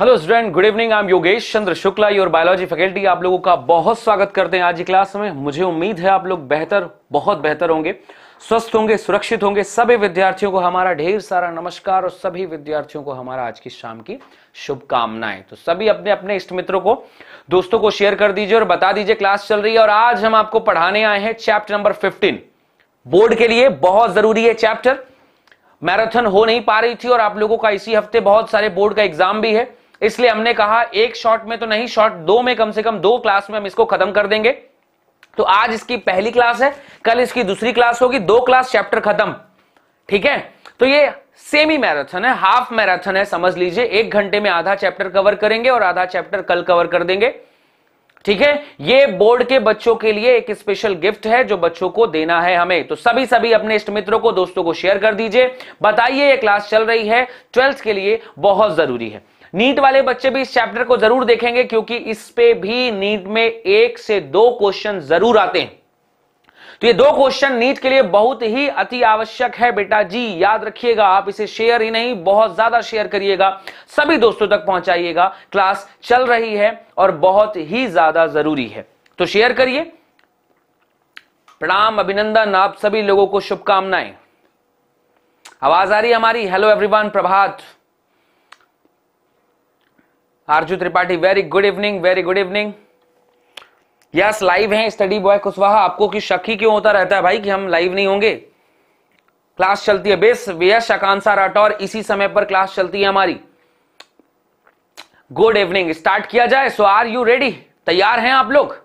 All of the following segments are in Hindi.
hello student good evening I am Yogesh Chandra Shukla your biology faculty आप लोगों का बहुत स्वागत करते हैं आज की क्लास में मुझे उम्मीद है आप लोग बेहतर बहुत बेहतर होंगे स्वस्थ होंगे सुरक्षित होंगे सभी विद्यार्थियों को हमारा ढेर सारा नमस्कार और सभी विद्यार्थियों को हमारा आज की शाम की शुभकामनाएं तो सभी अपने अपने इष्ट मित्रों को दोस्तों को शेयर कर दीजिए और बता दीजिए क्लास चल रही है और आज हम आपको पढ़ाने आए हैं चैप्टर नंबर फिफ्टीन बोर्ड के लिए बहुत जरूरी है चैप्टर मैराथन हो नहीं पा रही थी और आप लोगों का इसी हफ्ते बहुत सारे बोर्ड का एग्जाम भी है इसलिए हमने कहा एक शॉट में तो नहीं शॉट दो में कम से कम दो क्लास में हम इसको खत्म कर देंगे तो आज इसकी पहली क्लास है कल इसकी दूसरी क्लास होगी दो क्लास चैप्टर खत्म ठीक है तो ये सेमी मैराथन है हाफ मैराथन है समझ लीजिए एक घंटे में आधा चैप्टर कवर करेंगे और आधा चैप्टर कल कवर कर देंगे ठीक है ये बोर्ड के बच्चों के लिए एक स्पेशल गिफ्ट है जो बच्चों को देना है हमें तो सभी सभी अपने इष्ट मित्रों को दोस्तों को शेयर कर दीजिए बताइए ये क्लास चल रही है ट्वेल्थ के लिए बहुत जरूरी है नीट वाले बच्चे भी इस चैप्टर को जरूर देखेंगे क्योंकि इस पे भी नीट में एक से दो क्वेश्चन जरूर आते हैं तो ये दो क्वेश्चन नीट के लिए बहुत ही अति आवश्यक है बेटा जी याद रखिएगा आप इसे शेयर ही नहीं बहुत ज्यादा शेयर करिएगा सभी दोस्तों तक पहुंचाइएगा क्लास चल रही है और बहुत ही ज्यादा जरूरी है तो शेयर करिए प्रणाम अभिनंदन आप सभी लोगों को शुभकामनाएं आवाज आ रही हमारी hello everyone Prabhat Arzoo Tripathi very good evening very good evening yes live है स्टडी बॉय कुशवाहा आपको कि शक ही क्यों होता रहता है भाई कि हम लाइव नहीं होंगे क्लास चलती है बेस यस शकांसा राठौर इसी समय पर क्लास चलती है हमारी गुड इवनिंग स्टार्ट किया जाए सो आर यू रेडी तैयार हैं आप लोग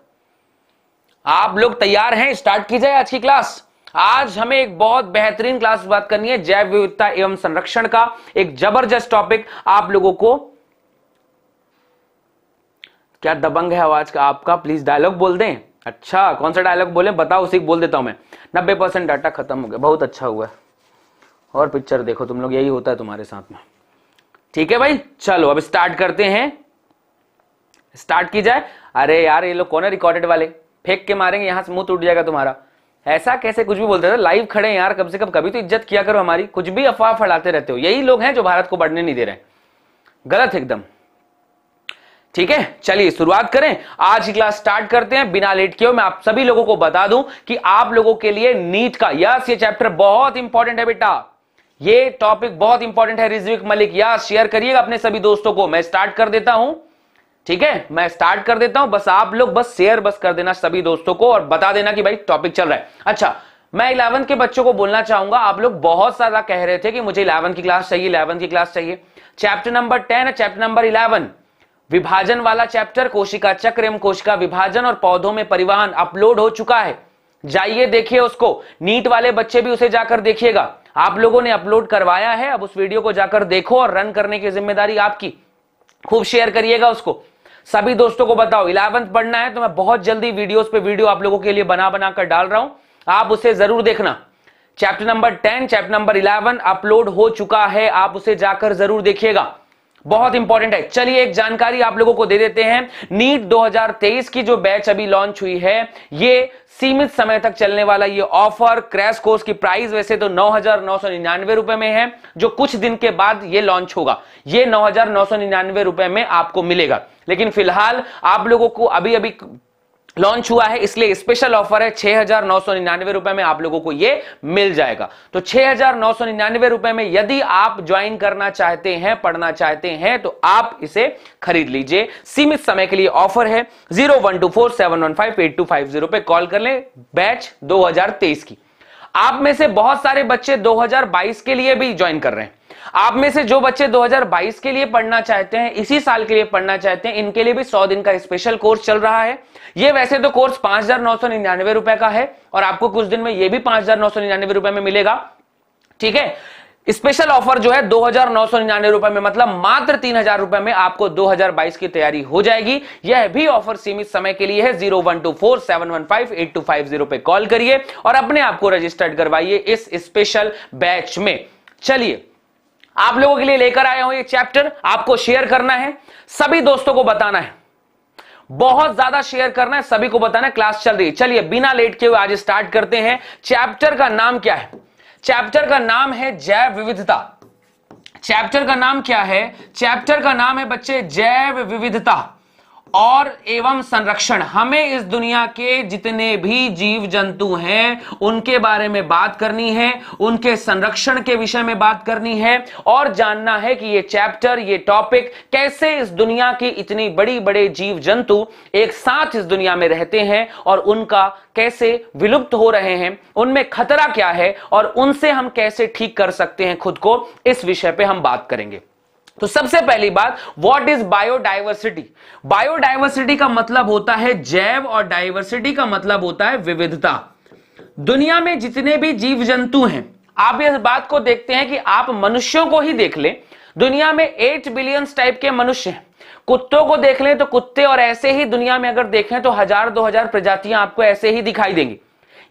आप लोग तैयार हैं स्टार्ट की जाए आज की क्लास आज हमें एक बहुत बेहतरीन क्लास बात करनी है जैव विविधता एवं संरक्षण का एक जबरदस्त टॉपिक आप लोगों को क्या दबंग है आवाज का आपका प्लीज डायलॉग बोल दें अच्छा कौन सा डायलॉग बोले बताओ उसी बोल देता हूं मैं नब्बे परसेंट डाटा खत्म हो गया बहुत अच्छा हुआ और पिक्चर देखो तुम लोग यही होता है तुम्हारे साथ में ठीक है भाई चलो अब स्टार्ट करते हैं स्टार्ट की जाए अरे यार ये लोग कौन है रिकॉर्डेड वाले फेंक के मारेंगे यहां से मुंह टूट जाएगा तुम्हारा ऐसा कैसे कुछ भी बोलते थे लाइव खड़े हैं यार कम से कम कभी तो इज्जत किया करो हमारी कुछ भी अफवाह फैलाते रहते हो यही लोग हैं जो भारत को बढ़ने नहीं दे रहे गलत एकदम ठीक है चलिए शुरुआत करें आज की क्लास स्टार्ट करते हैं बिना लेट किए मैं आप सभी लोगों को बता दूं कि आप लोगों के लिए नीट का यस ये चैप्टर बहुत इंपॉर्टेंट है बेटा ये टॉपिक बहुत इंपॉर्टेंट है रिजविक मलिक या शेयर करिएगा अपने सभी दोस्तों को मैं स्टार्ट कर देता हूं ठीक है मैं स्टार्ट कर देता हूं बस आप लोग बस शेयर बस कर देना सभी दोस्तों को और बता देना कि भाई टॉपिक चल रहा है अच्छा मैं इलेवंथ के बच्चों को बोलना चाहूंगा आप लोग बहुत ज्यादा कह रहे थे कि मुझे इलेवंथ की क्लास चाहिए इलेवंथ की क्लास चाहिए chapter number ten chapter number eleven विभाजन वाला चैप्टर कोशिका चक्र एवं कोशिका विभाजन और पौधों में परिवहन अपलोड हो चुका है जाइए देखिए उसको नीट वाले बच्चे भी उसे जाकर देखिएगा आप लोगों ने अपलोड करवाया है अब उस वीडियो को जाकर देखो और रन करने की जिम्मेदारी आपकी खूब शेयर करिएगा उसको सभी दोस्तों को बताओ इलेवंथ पढ़ना है तो मैं बहुत जल्दी वीडियोस पे वीडियो आप लोगों के लिए बना बनाकर डाल रहा हूं आप उसे जरूर देखना chapter number ten chapter number eleven upload हो चुका है आप उसे जाकर जरूर देखिएगा बहुत इंपॉर्टेंट है चलिए एक जानकारी आप लोगों को दे देते हैं नीट 2023 की जो बैच अभी लॉन्च हुई है ये सीमित समय तक चलने वाला ये ऑफर क्रैश कोर्स की प्राइस वैसे तो नौ रुपए में है जो कुछ दिन के बाद ये लॉन्च होगा ये नौ रुपए में आपको मिलेगा लेकिन फिलहाल आप लोगों को अभी अभी लॉन्च हुआ है इसलिए स्पेशल ऑफर है छह हजार नौ सौ निन्यानवे रुपए में आप लोगों को यह मिल जाएगा तो छह हजार नौ सौ निन्यानवे रुपए में यदि आप ज्वाइन करना चाहते हैं पढ़ना चाहते हैं तो आप इसे खरीद लीजिए सीमित समय के लिए ऑफर है zero one two four seven one five eight two five zero पे कॉल कर लें बैच 2023 की आप में से बहुत सारे बच्चे 2022 के लिए भी ज्वाइन कर रहे हैं आप में से जो बच्चे 2022 के लिए पढ़ना चाहते हैं इसी साल के लिए पढ़ना चाहते हैं इनके लिए भी 100 दिन का स्पेशल कोर्स चल रहा है ये वैसे तो कोर्स पांच हजार नौ सौ निन्यानवे रुपए का है और आपको कुछ दिन में ये भी पांच हजार नौ सौ निन्यानवे रुपए में मिलेगा ठीक है स्पेशल ऑफर जो है दो हजार नौ सौ निन्यानवे रुपए में मतलब मात्र तीन हजार रुपए में आपको 2022 की तैयारी हो जाएगी यह भी ऑफर सीमित समय के लिए है zero one two four seven one five eight two five zero पे कॉल करिए और अपने आप को रजिस्टर्ड करवाइए इस स्पेशल बैच में चलिए आप लोगों के लिए लेकर आया हूं ये चैप्टर आपको शेयर करना है सभी दोस्तों को बताना है बहुत ज्यादा शेयर करना है सभी को बताना क्लास चल रही है चलिए बिना लेट के हुए आज स्टार्ट करते हैं चैप्टर का नाम क्या है चैप्टर का नाम है जैव विविधता चैप्टर का नाम क्या है चैप्टर का नाम है बच्चे जैव विविधता और एवं संरक्षण हमें इस दुनिया के जितने भी जीव जंतु हैं उनके बारे में बात करनी है उनके संरक्षण के विषय में बात करनी है और जानना है कि ये चैप्टर ये टॉपिक कैसे इस दुनिया के इतनी बड़ी बड़े जीव जंतु एक साथ इस दुनिया में रहते हैं और उनका कैसे विलुप्त हो रहे हैं उनमें खतरा क्या है और उनसे हम कैसे ठीक कर सकते हैं खुद को इस विषय पर हम बात करेंगे तो सबसे पहली बात व्हाट इज बायोडाइवर्सिटी बायोडाइवर्सिटी का मतलब होता है जैव और डाइवर्सिटी का मतलब होता है विविधता दुनिया में जितने भी जीव जंतु हैं आप इस बात को देखते हैं कि आप मनुष्यों को ही देख लें दुनिया में एट बिलियंस टाइप के मनुष्य हैं कुत्तों को देख लें तो कुत्ते और ऐसे ही दुनिया में अगर देखें तो हजार दो हजार प्रजातियां आपको ऐसे ही दिखाई देंगी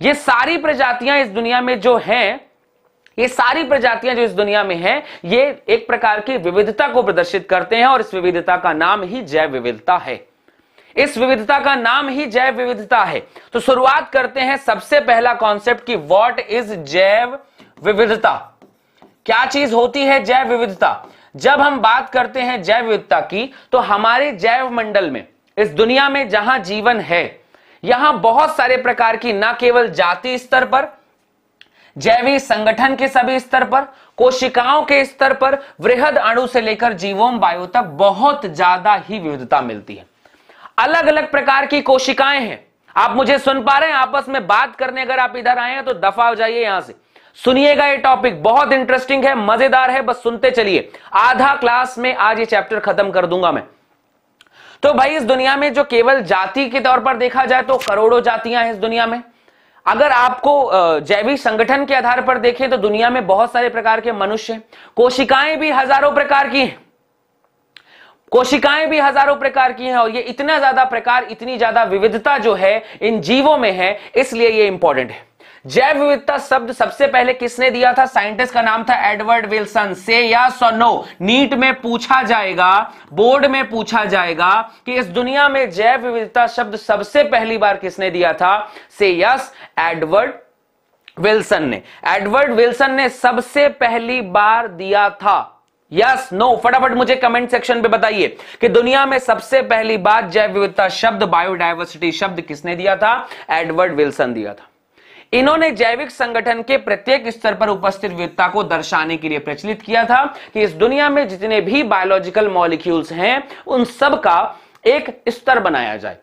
ये सारी प्रजातियां इस दुनिया में जो हैं ये सारी प्रजातियां जो इस दुनिया में हैं ये एक प्रकार की विविधता को प्रदर्शित करते हैं और इस विविधता का नाम ही जैव विविधता है इस विविधता का नाम ही जैव विविधता है तो शुरुआत करते हैं सबसे पहला कॉन्सेप्ट की वॉट इज जैव विविधता क्या चीज होती है जैव विविधता जब हम बात करते हैं जैव विविधता की तो हमारे जैव मंडल में इस दुनिया में जहां जीवन है यहां बहुत सारे प्रकार की न केवल जाति स्तर पर जैविक संगठन के सभी स्तर पर कोशिकाओं के स्तर पर वृहद अणु से लेकर जीवोम वायु तक बहुत ज्यादा ही विविधता मिलती है अलग अलग प्रकार की कोशिकाएं हैं आप मुझे सुन पा रहे हैं आपस में बात करने अगर आप इधर आए हैं तो दफा हो जाइए यहां से सुनिएगा ये टॉपिक बहुत इंटरेस्टिंग है मजेदार है बस सुनते चलिए आधा क्लास में आज ये चैप्टर खत्म कर दूंगा मैं तो भाई इस दुनिया में जो केवल जाति के तौर पर देखा जाए तो करोड़ों जातियां हैं इस दुनिया में अगर आपको जैविक संगठन के आधार पर देखें तो दुनिया में बहुत सारे प्रकार के मनुष्य कोशिकाएं भी हजारों प्रकार की हैं कोशिकाएं भी हजारों प्रकार की हैं और ये इतना ज्यादा प्रकार इतनी ज्यादा विविधता जो है इन जीवों में है इसलिए ये इंपॉर्टेंट है जैव विविधता शब्द सबसे पहले किसने दिया था साइंटिस्ट का नाम था एडवर्ड विल्सन से या सो नो नीट में पूछा जाएगा बोर्ड में पूछा जाएगा कि इस दुनिया में जैव विविधता शब्द सबसे पहली बार किसने दिया था से यस एडवर्ड विल्सन ने एडवर्ड विल्सन ने सबसे पहली बार दिया था यस नो फटाफट मुझे कमेंट सेक्शन पे बताइए कि दुनिया में सबसे पहली बार जैव विविधता शब्द बायोडायवर्सिटी शब्द किसने दिया था एडवर्ड विल्सन दिया था इन्होंने जैविक संगठन के प्रत्येक स्तर पर उपस्थित विविधता को दर्शाने के लिए प्रचलित किया था कि इस दुनिया में जितने भी बायोलॉजिकल मॉलिक्यूल्स हैं उन सब का एक स्तर बनाया जाए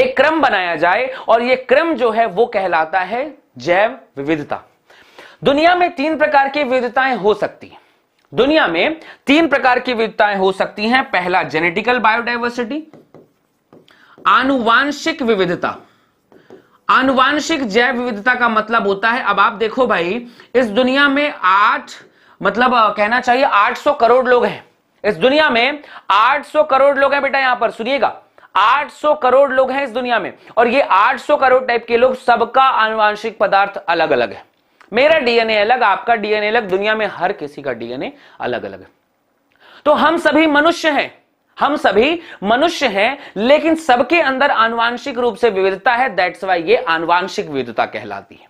एक क्रम बनाया जाए और यह क्रम जो है वो कहलाता है जैव विविधता दुनिया में तीन प्रकार की विविधताएं हो सकती हैं दुनिया में तीन प्रकार की विविधताएं हो सकती हैं पहला जेनेटिकल बायोडाइवर्सिटी आनुवांशिक विविधता आनुवांशिक जैव विविधता का मतलब होता है अब आप देखो भाई इस दुनिया में आठ मतलब कहना चाहिए 800 करोड़ लोग हैं इस दुनिया में 800 करोड़ लोग हैं बेटा यहां पर सुनिएगा 800 करोड़ लोग हैं इस दुनिया में और ये 800 करोड़ टाइप के लोग सबका आनुवांशिक पदार्थ अलग अलग है मेरा डीएनए अलग आपका डीएनए अलग दुनिया में हर किसी का डीएनए अलग अलग है तो हम सभी मनुष्य हैं हम सभी मनुष्य हैं लेकिन सबके अंदर आनुवांशिक रूप से विविधता है दैट्स वाई ये आनुवांशिक विविधता कहलाती है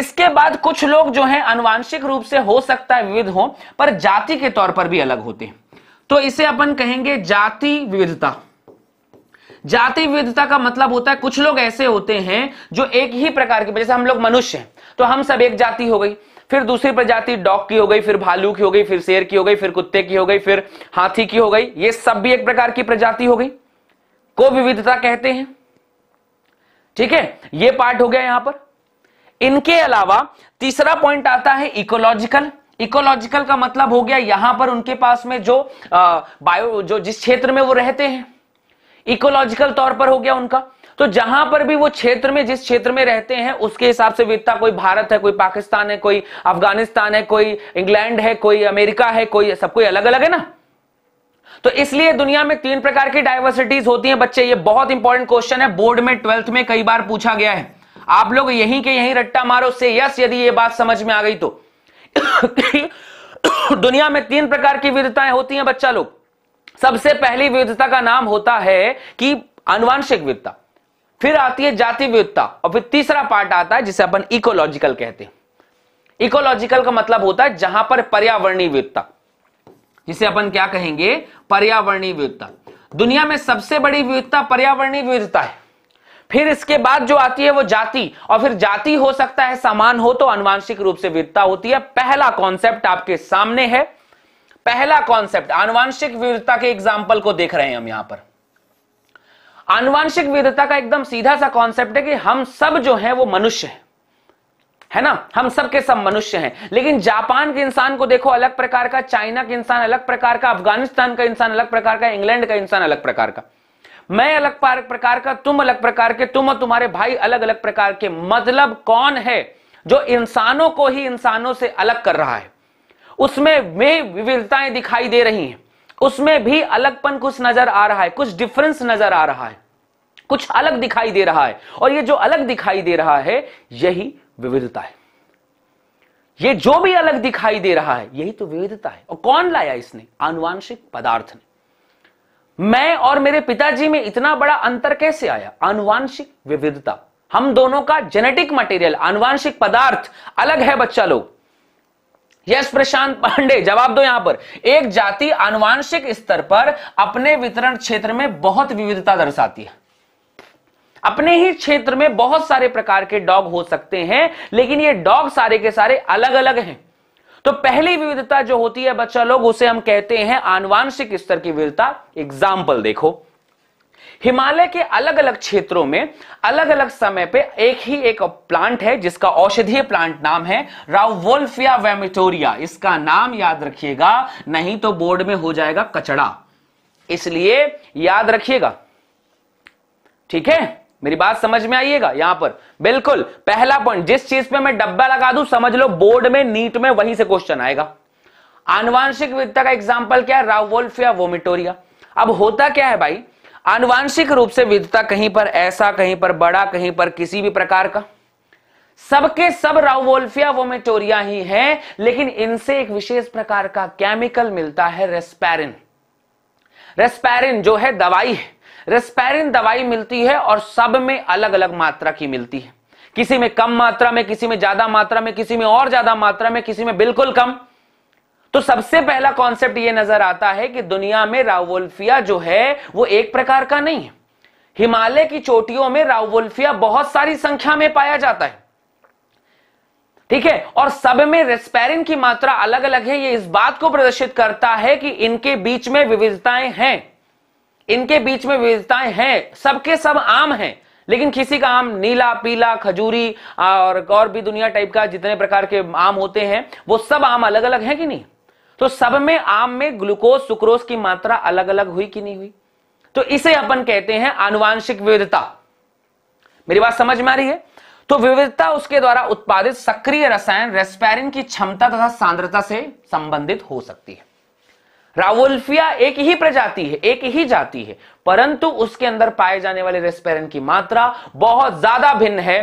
इसके बाद कुछ लोग जो हैं अनुवांशिक रूप से हो सकता है विविध हो पर जाति के तौर पर भी अलग होते हैं तो इसे अपन कहेंगे जाति विविधता जाति विविधता का मतलब होता है कुछ लोग ऐसे होते हैं जो एक ही प्रकार के जैसे हम लोग मनुष्य हैं तो हम सब एक जाति हो गई फिर दूसरी प्रजाति डॉग की हो गई फिर भालू की हो गई फिर शेर की हो गई फिर कुत्ते की हो गई फिर हाथी की हो गई ये सब भी एक प्रकार की प्रजाति हो गई को विविधता कहते हैं ठीक है ये पार्ट हो गया यहां पर इनके अलावा तीसरा पॉइंट आता है इकोलॉजिकल इकोलॉजिकल का मतलब हो गया यहां पर उनके पास में जो आ, बायो जो जिस क्षेत्र में वो रहते हैं इकोलॉजिकल तौर पर हो गया उनका तो जहां पर भी वो क्षेत्र में जिस क्षेत्र में रहते हैं उसके हिसाब से विविधता कोई भारत है कोई पाकिस्तान है कोई अफगानिस्तान है कोई इंग्लैंड है कोई अमेरिका है कोई सब कोई अलग अलग है ना तो इसलिए दुनिया में तीन प्रकार की डायवर्सिटीज होती हैं बच्चे ये बहुत इंपॉर्टेंट क्वेश्चन है बोर्ड में ट्वेल्थ में कई बार पूछा गया है आप लोग यहीं के यहीं रट्टा मारो से यस यदि ये बात समझ में आ गई तो दुनिया में तीन प्रकार की विविधताएं होती हैं बच्चा लोग सबसे पहली विविधता का नाम होता है कि आनुवांशिक विविधता फिर आती है जाति विविधता और फिर तीसरा पार्ट आता है जिसे अपन इकोलॉजिकल कहते हैं इकोलॉजिकल का मतलब होता है जहां पर पर्यावरणीय विविधता जिसे अपन क्या कहेंगे पर्यावरणीय विविधता दुनिया में सबसे बड़ी विविधता पर्यावरणीय विविधता है फिर इसके बाद जो आती है वो जाति और फिर जाति हो सकता है समान हो तो अनुवांशिक रूप से विविधता होती है पहला कॉन्सेप्ट आपके सामने है पहला कॉन्सेप्ट आनुवांशिक विविधता के एग्जाम्पल को देख रहे हैं हम यहां पर आनुवांशिक विविधता का एकदम सीधा सा कॉन्सेप्ट है कि हम सब जो है वो मनुष्य है है ना हम सब के सब मनुष्य हैं लेकिन जापान के इंसान को देखो अलग प्रकार का चाइना के इंसान अलग प्रकार का अफगानिस्तान का इंसान अलग प्रकार का इंग्लैंड का इंसान अलग प्रकार का मैं अलग प्रकार का तुम अलग प्रकार के तुम और तुम्हारे भाई अलग अलग प्रकार के मतलब कौन है जो इंसानों को ही इंसानों से अलग कर रहा है उसमें वे विविधताएं दिखाई दे रही हैं उसमें भी अलगपन कुछ नजर आ रहा है कुछ डिफरेंस नजर आ रहा है कुछ अलग दिखाई दे रहा है और ये जो अलग दिखाई दे रहा है यही विविधता है ये जो भी अलग दिखाई दे रहा है यही तो विविधता है और कौन लाया इसने आनुवांशिक पदार्थ ने मैं और मेरे पिताजी में इतना बड़ा अंतर कैसे आया आनुवांशिक विविधता हम दोनों का जेनेटिक मटेरियल आनुवांशिक पदार्थ अलग है बच्चा लोग यस प्रशांत पांडे जवाब दो यहां पर एक जाति आनुवांशिक स्तर पर अपने वितरण क्षेत्र में बहुत विविधता दर्शाती है अपने ही क्षेत्र में बहुत सारे प्रकार के डॉग हो सकते हैं लेकिन ये डॉग सारे के सारे अलग अलग हैं तो पहली विविधता जो होती है बच्चा लोग उसे हम कहते हैं आनुवांशिक स्तर की विविधता एग्जाम्पल देखो हिमालय के अलग अलग क्षेत्रों में अलग अलग समय पे एक ही एक प्लांट है जिसका औषधीय प्लांट नाम है राउवोल्फिया वेमिटोरिया इसका नाम याद रखिएगा नहीं तो बोर्ड में हो जाएगा कचड़ा इसलिए याद रखिएगा ठीक है मेरी बात समझ में आइएगा यहां पर बिल्कुल पहला पॉइंट जिस चीज पे मैं डब्बा लगा दू समझ लो बोर्ड में नीट में वहीं से क्वेश्चन आएगा आनुवांशिक विद्या का एग्जाम्पल क्या है रावोल्फिया वोमिटोरिया अब होता क्या है भाई आनुवांशिक रूप से विधता कहीं पर ऐसा कहीं पर बड़ा कहीं पर किसी भी प्रकार का सबके सब, सब राउवोल्फिया वोमेटोरिया ही हैं लेकिन इनसे एक विशेष प्रकार का केमिकल मिलता है रेस्पैरिन रेस्पैरिन जो है दवाई है रेस्पैरिन दवाई मिलती है और सब में अलग अलग मात्रा की मिलती है किसी में कम मात्रा में किसी में ज्यादा मात्रा में किसी में और ज्यादा मात्रा में किसी में बिल्कुल कम तो सबसे पहला कॉन्सेप्ट यह नजर आता है कि दुनिया में रावोल्फिया जो है वो एक प्रकार का नहीं है हिमालय की चोटियों में रावोल्फिया बहुत सारी संख्या में पाया जाता है ठीक है और सब में रेस्पेरिन की मात्रा अलग अलग है ये इस बात को प्रदर्शित करता है कि इनके बीच में विविधताएं हैं इनके बीच में विविधताएं हैं सबके सब आम हैं लेकिन किसी का आम नीला पीला खजूरी और और भी दुनिया टाइप का जितने प्रकार के आम होते हैं वो सब आम अलग अलग हैं कि नहीं तो सब में आम में ग्लूकोज सुक्रोज की मात्रा अलग अलग हुई कि नहीं हुई तो इसे अपन कहते हैं आनुवांशिक विविधता मेरी बात समझ में आ रही है तो विविधता उसके द्वारा उत्पादित सक्रिय रसायन रेस्पेरिन की क्षमता तथा सांद्रता से संबंधित हो सकती है रावोल्फिया एक ही प्रजाति है एक ही जाति है परंतु उसके अंदर पाए जाने वाले रेस्पेरिन की मात्रा बहुत ज्यादा भिन्न है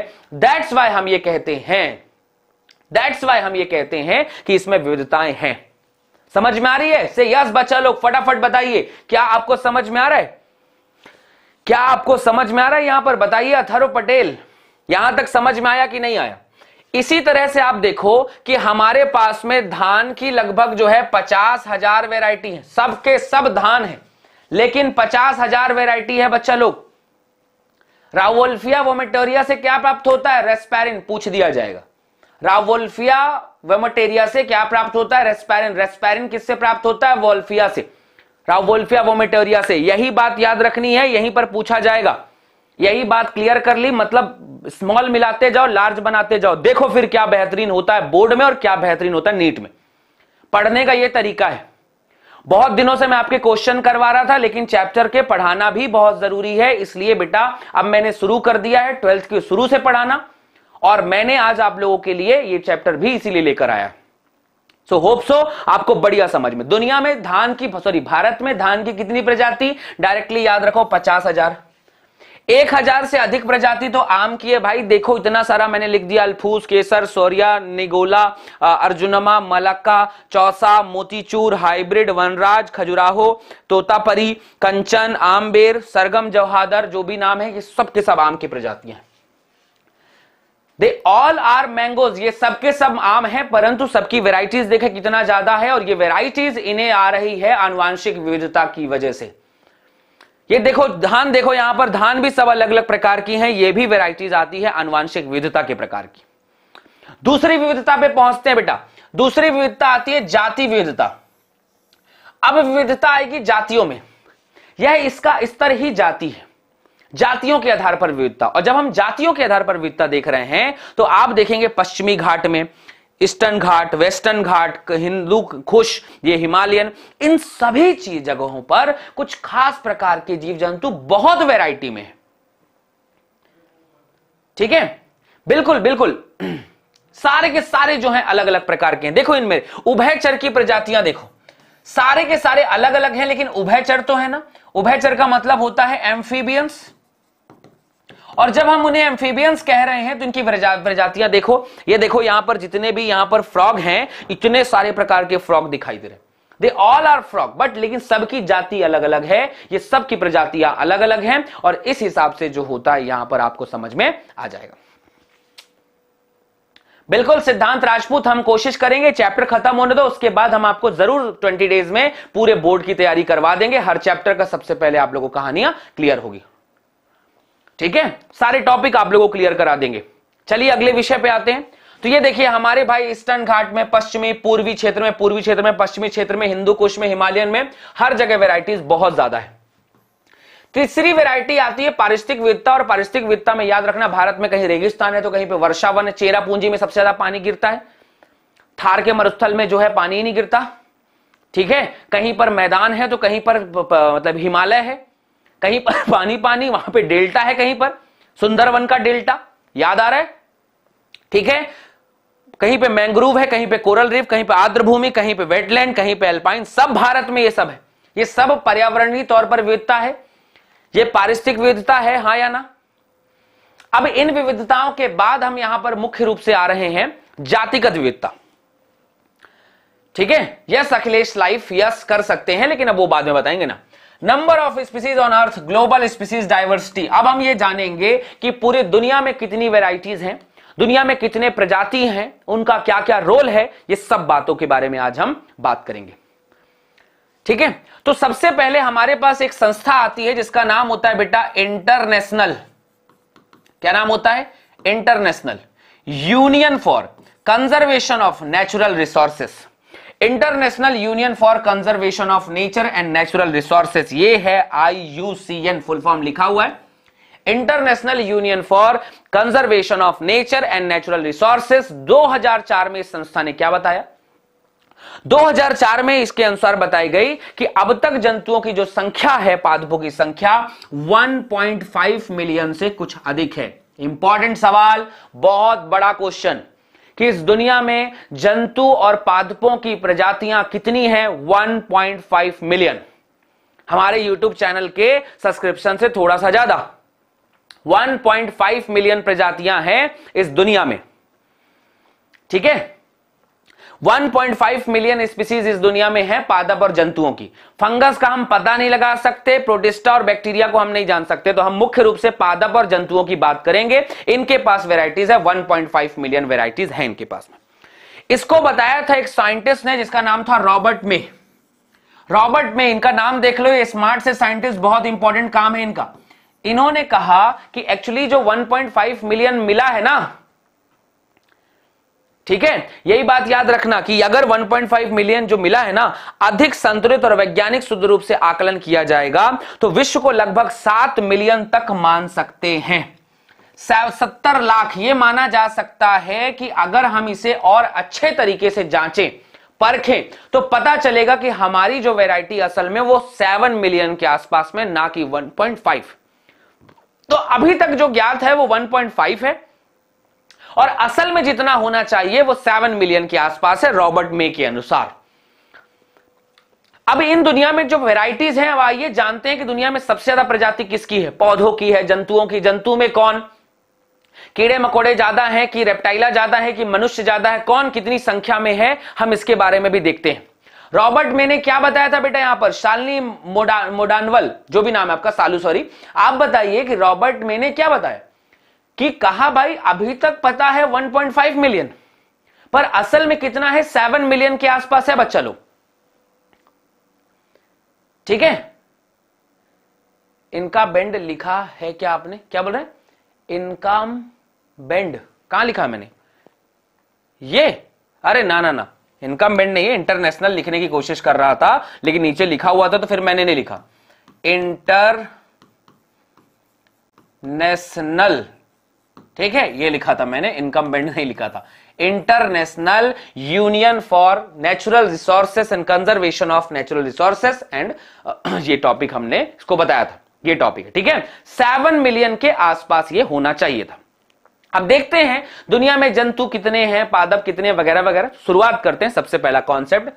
दैट्स वाई हम ये कहते हैं दैट्स वाई हम ये कहते हैं कि इसमें विविधताएं हैं समझ में आ रही है से यस बच्चा लोग फटाफट बताइए क्या आपको समझ में आ रहा है क्या आपको समझ में आ रहा है यहां पर बताइए अथरो पटेल यहां तक समझ में आया कि नहीं आया इसी तरह से आप देखो कि हमारे पास में धान की लगभग जो है पचास हजार वेराइटी है सबके सब धान है लेकिन पचास हजार वेराइटी है बच्चा लोग रावोल्फिया वोमेटोरिया से क्या प्राप्त होता है रेस्पेरिन पूछ दिया जाएगा रावोल्फिया वेमोटेरिया से क्या प्राप्त होता है रेस्पैरिन रेस्पैरिन किससे प्राप्त होता है वोल्फिया से वोल्फिया वोमेटेरिया से यही बात याद रखनी है यहीं पर पूछा जाएगा यही बात क्लियर कर ली मतलब स्मॉल मिलाते जाओ लार्ज बनाते जाओ देखो फिर क्या बेहतरीन होता है बोर्ड में और क्या बेहतरीन होता है नीट में पढ़ने का यह तरीका है बहुत दिनों से मैं आपके क्वेश्चन करवा रहा था लेकिन चैप्टर के पढ़ाना भी बहुत जरूरी है इसलिए बेटा अब मैंने शुरू कर दिया है ट्वेल्थ के शुरू से पढ़ाना और मैंने आज आप लोगों के लिए ये चैप्टर भी इसीलिए लेकर आया सो होप सो आपको बढ़िया समझ में दुनिया में धान की सॉरी भारत में धान की कितनी प्रजाति डायरेक्टली याद रखो पचास हजार एक हजार से अधिक प्रजाति तो आम की है भाई देखो इतना सारा मैंने लिख दिया अल्फूस केसर सोरिया निगोला अर्जुनमा मलक्का चौसा मोतीचूर हाइब्रिड वनराज खजुराहो तोतापरी कंचन आमबेर सरगम जवाहादर जो भी नाम है ये सब के सब आम की प्रजातियां हैं दे ऑल आर मैंगोज ये सबके सब आम है परंतु सबकी वेराइटीज देखे कितना ज्यादा है और ये वेराइटीज इन्हें आ रही है अनुवांशिक विविधता की वजह से ये देखो धान देखो यहां पर धान भी सब अलग अलग प्रकार की हैं ये भी वेराइटीज आती है अनुवांशिक विविधता के प्रकार की दूसरी विविधता पे पहुंचते हैं बेटा दूसरी विविधता आती है जाति विविधता अब विविधता आएगी जातियों में यह इसका स्तर ही जाति है जातियों के आधार पर विविधता और जब हम जातियों के आधार पर विविधता देख रहे हैं तो आप देखेंगे पश्चिमी घाट में ईस्टर्न घाट वेस्टर्न घाट हिंदू खुश ये हिमालयन इन सभी चीज जगहों पर कुछ खास प्रकार के जीव जंतु बहुत वैरायटी में है ठीक है बिल्कुल बिल्कुल सारे के सारे जो हैं अलग अलग प्रकार के हैं देखो इनमें उभयचर की प्रजातियां देखो सारे के सारे अलग अलग हैं लेकिन उभयचर तो है ना उभयचर का मतलब होता है एम्फीबियंस और जब हम उन्हें एम्फीबियंस कह रहे हैं तो इनकी प्रजातियां देखो ये देखो यहां पर जितने भी यहां पर फ्रॉग हैं इतने सारे प्रकार के फ्रॉग दिखाई दे रहे हैं they all are frog but लेकिन सबकी जाति अलग अलग है ये सबकी प्रजातियां अलग अलग हैं और इस हिसाब से जो होता है यहां पर आपको समझ में आ जाएगा बिल्कुल सिद्धांत राजपूत हम कोशिश करेंगे चैप्टर खत्म होने दो उसके बाद हम आपको जरूर 20 डेज में पूरे बोर्ड की तैयारी करवा देंगे हर चैप्टर का सबसे पहले आप लोगों को कहानियां क्लियर होगी ठीक है सारे टॉपिक आप लोगों को क्लियर करा देंगे चलिए अगले विषय पे आते हैं तो ये देखिए हमारे भाई ईस्टर्न घाट में पश्चिमी पूर्वी क्षेत्र में पूर्वी क्षेत्र में पश्चिमी क्षेत्र में हिंदू कुश में हिमालयन में हर जगह वेराइटीज बहुत ज्यादा है तीसरी वेरायटी आती है पारिस्थितिक विद्ता और पारिस्थितिक विद्ता में याद रखना भारत में कहीं रेगिस्तान है तो कहीं पर वर्षावन है पूंजी में सबसे ज्यादा पानी गिरता है थार के मरुस्थल में जो है पानी ही नहीं गिरता ठीक है कहीं पर मैदान है तो कहीं पर मतलब हिमालय है कहीं पर पानी पानी वहां पे डेल्टा है कहीं पर सुंदरवन का डेल्टा याद आ रहा है ठीक है कहीं पे मैंग्रोव है कहीं पे कोरल रीफ कहीं पे आर्द्रभूमि कहीं पे वेटलैंड कहीं पे अल्पाइन सब भारत में ये सब है ये सब पर्यावरणीय तौर पर विविधता है ये पारिस्थितिक विविधता है हा या ना अब इन विविधताओं के बाद हम यहां पर मुख्य रूप से आ रहे हैं जातिगत विविधता ठीक है यस अखिलेश लाइफ यस कर सकते हैं लेकिन अब वो बाद में बताएंगे ना number of species on earth global species diversity अब हम ये जानेंगे कि पूरे दुनिया में कितनी वेराइटीज हैं दुनिया में कितने प्रजाति हैं उनका क्या क्या रोल है ये सब बातों के बारे में आज हम बात करेंगे ठीक है तो सबसे पहले हमारे पास एक संस्था आती है जिसका नाम होता है बेटा इंटरनेशनल क्या नाम होता है international union for conservation of natural resources international union for conservation of nature and natural resources ये है आई फुल फॉर्म लिखा हुआ है international union for conservation of nature and natural resources 2004 में इस संस्था ने क्या बताया 2004 में इसके अनुसार बताई गई कि अब तक जंतुओं की जो संख्या है पादपों की संख्या 1.5 मिलियन से कुछ अधिक है इंपॉर्टेंट सवाल बहुत बड़ा क्वेश्चन कि इस दुनिया में जंतु और पादपों की प्रजातियां कितनी है 1.5 मिलियन हमारे यूट्यूब चैनल के सब्सक्रिप्शन से थोड़ा सा ज्यादा 1.5 मिलियन प्रजातियां हैं इस दुनिया में ठीक है 1.5 मिलियन स्पीसीज इस दुनिया में है पादप और जंतुओं की फंगस का हम पता नहीं लगा सकते प्रोटिस्टा और बैक्टीरिया को हम नहीं जान सकते तो हम मुख्य रूप से पादप और जंतुओं की बात करेंगे इनके पास वेराइटीज है 1.5 मिलियन वेराइटीज है इनके पास में इसको बताया था एक साइंटिस्ट ने जिसका नाम था रॉबर्ट मे रॉबर्ट मे इनका नाम देख लो ये स्मार्ट से साइंटिस्ट बहुत इंपॉर्टेंट काम है इनका इन्होंने कहा कि एक्चुअली जो 1.5 मिलियन मिला है ना ठीक है यही बात याद रखना कि अगर 1.5 मिलियन जो मिला है ना अधिक संतुलित और वैज्ञानिक शुद्ध रूप से आकलन किया जाएगा तो विश्व को लगभग सात मिलियन तक मान सकते हैं सत्तर लाख ये माना जा सकता है कि अगर हम इसे और अच्छे तरीके से जांचें परखें तो पता चलेगा कि हमारी जो वेराइटी असल में वो सेवन मिलियन के आसपास में ना कि वन तो अभी तक जो ज्ञात है वो वन है और असल में जितना होना चाहिए वो सेवन मिलियन के आसपास है रॉबर्ट मे के अनुसार अब इन दुनिया में जो वेराइटीज हैं अब आइए जानते हैं कि दुनिया में सबसे ज्यादा प्रजाति किसकी है पौधों की है जंतुओं की जंतु में कौन कीड़े मकोड़े ज्यादा हैं कि रेप्टाइला ज्यादा है कि मनुष्य ज्यादा है कौन कितनी संख्या में है हम इसके बारे में भी देखते हैं रॉबर्ट मैंने क्या बताया था बेटा यहां पर शालनी मोडा, मोडानवल जो भी नाम है आपका सालू सॉरी आप बताइए कि रॉबर्ट मैंने क्या बताया कि कहा भाई अभी तक पता है 1.5 मिलियन पर असल में कितना है 7 मिलियन के आसपास है बच्चा लोग ठीक है इनका बेंड लिखा है क्या आपने क्या बोल रहे हैं इनकम बेंड कहा लिखा मैंने ये अरे ना ना ना इनकम बेंड नहीं है इंटरनेशनल लिखने की कोशिश कर रहा था लेकिन नीचे लिखा हुआ था तो फिर मैंने नहीं लिखा इंटर नेशनल ठीक है ये लिखा था मैंने इनकम बेंड नहीं लिखा था international union for natural resources and conservation of natural resources and ये टॉपिक हमने इसको बताया था ये टॉपिक है ठीक है सेवन मिलियन के आसपास ये होना चाहिए था अब देखते हैं दुनिया में जंतु कितने हैं पादप कितने वगैरह वगैरह शुरुआत करते हैं सबसे पहला कॉन्सेप्ट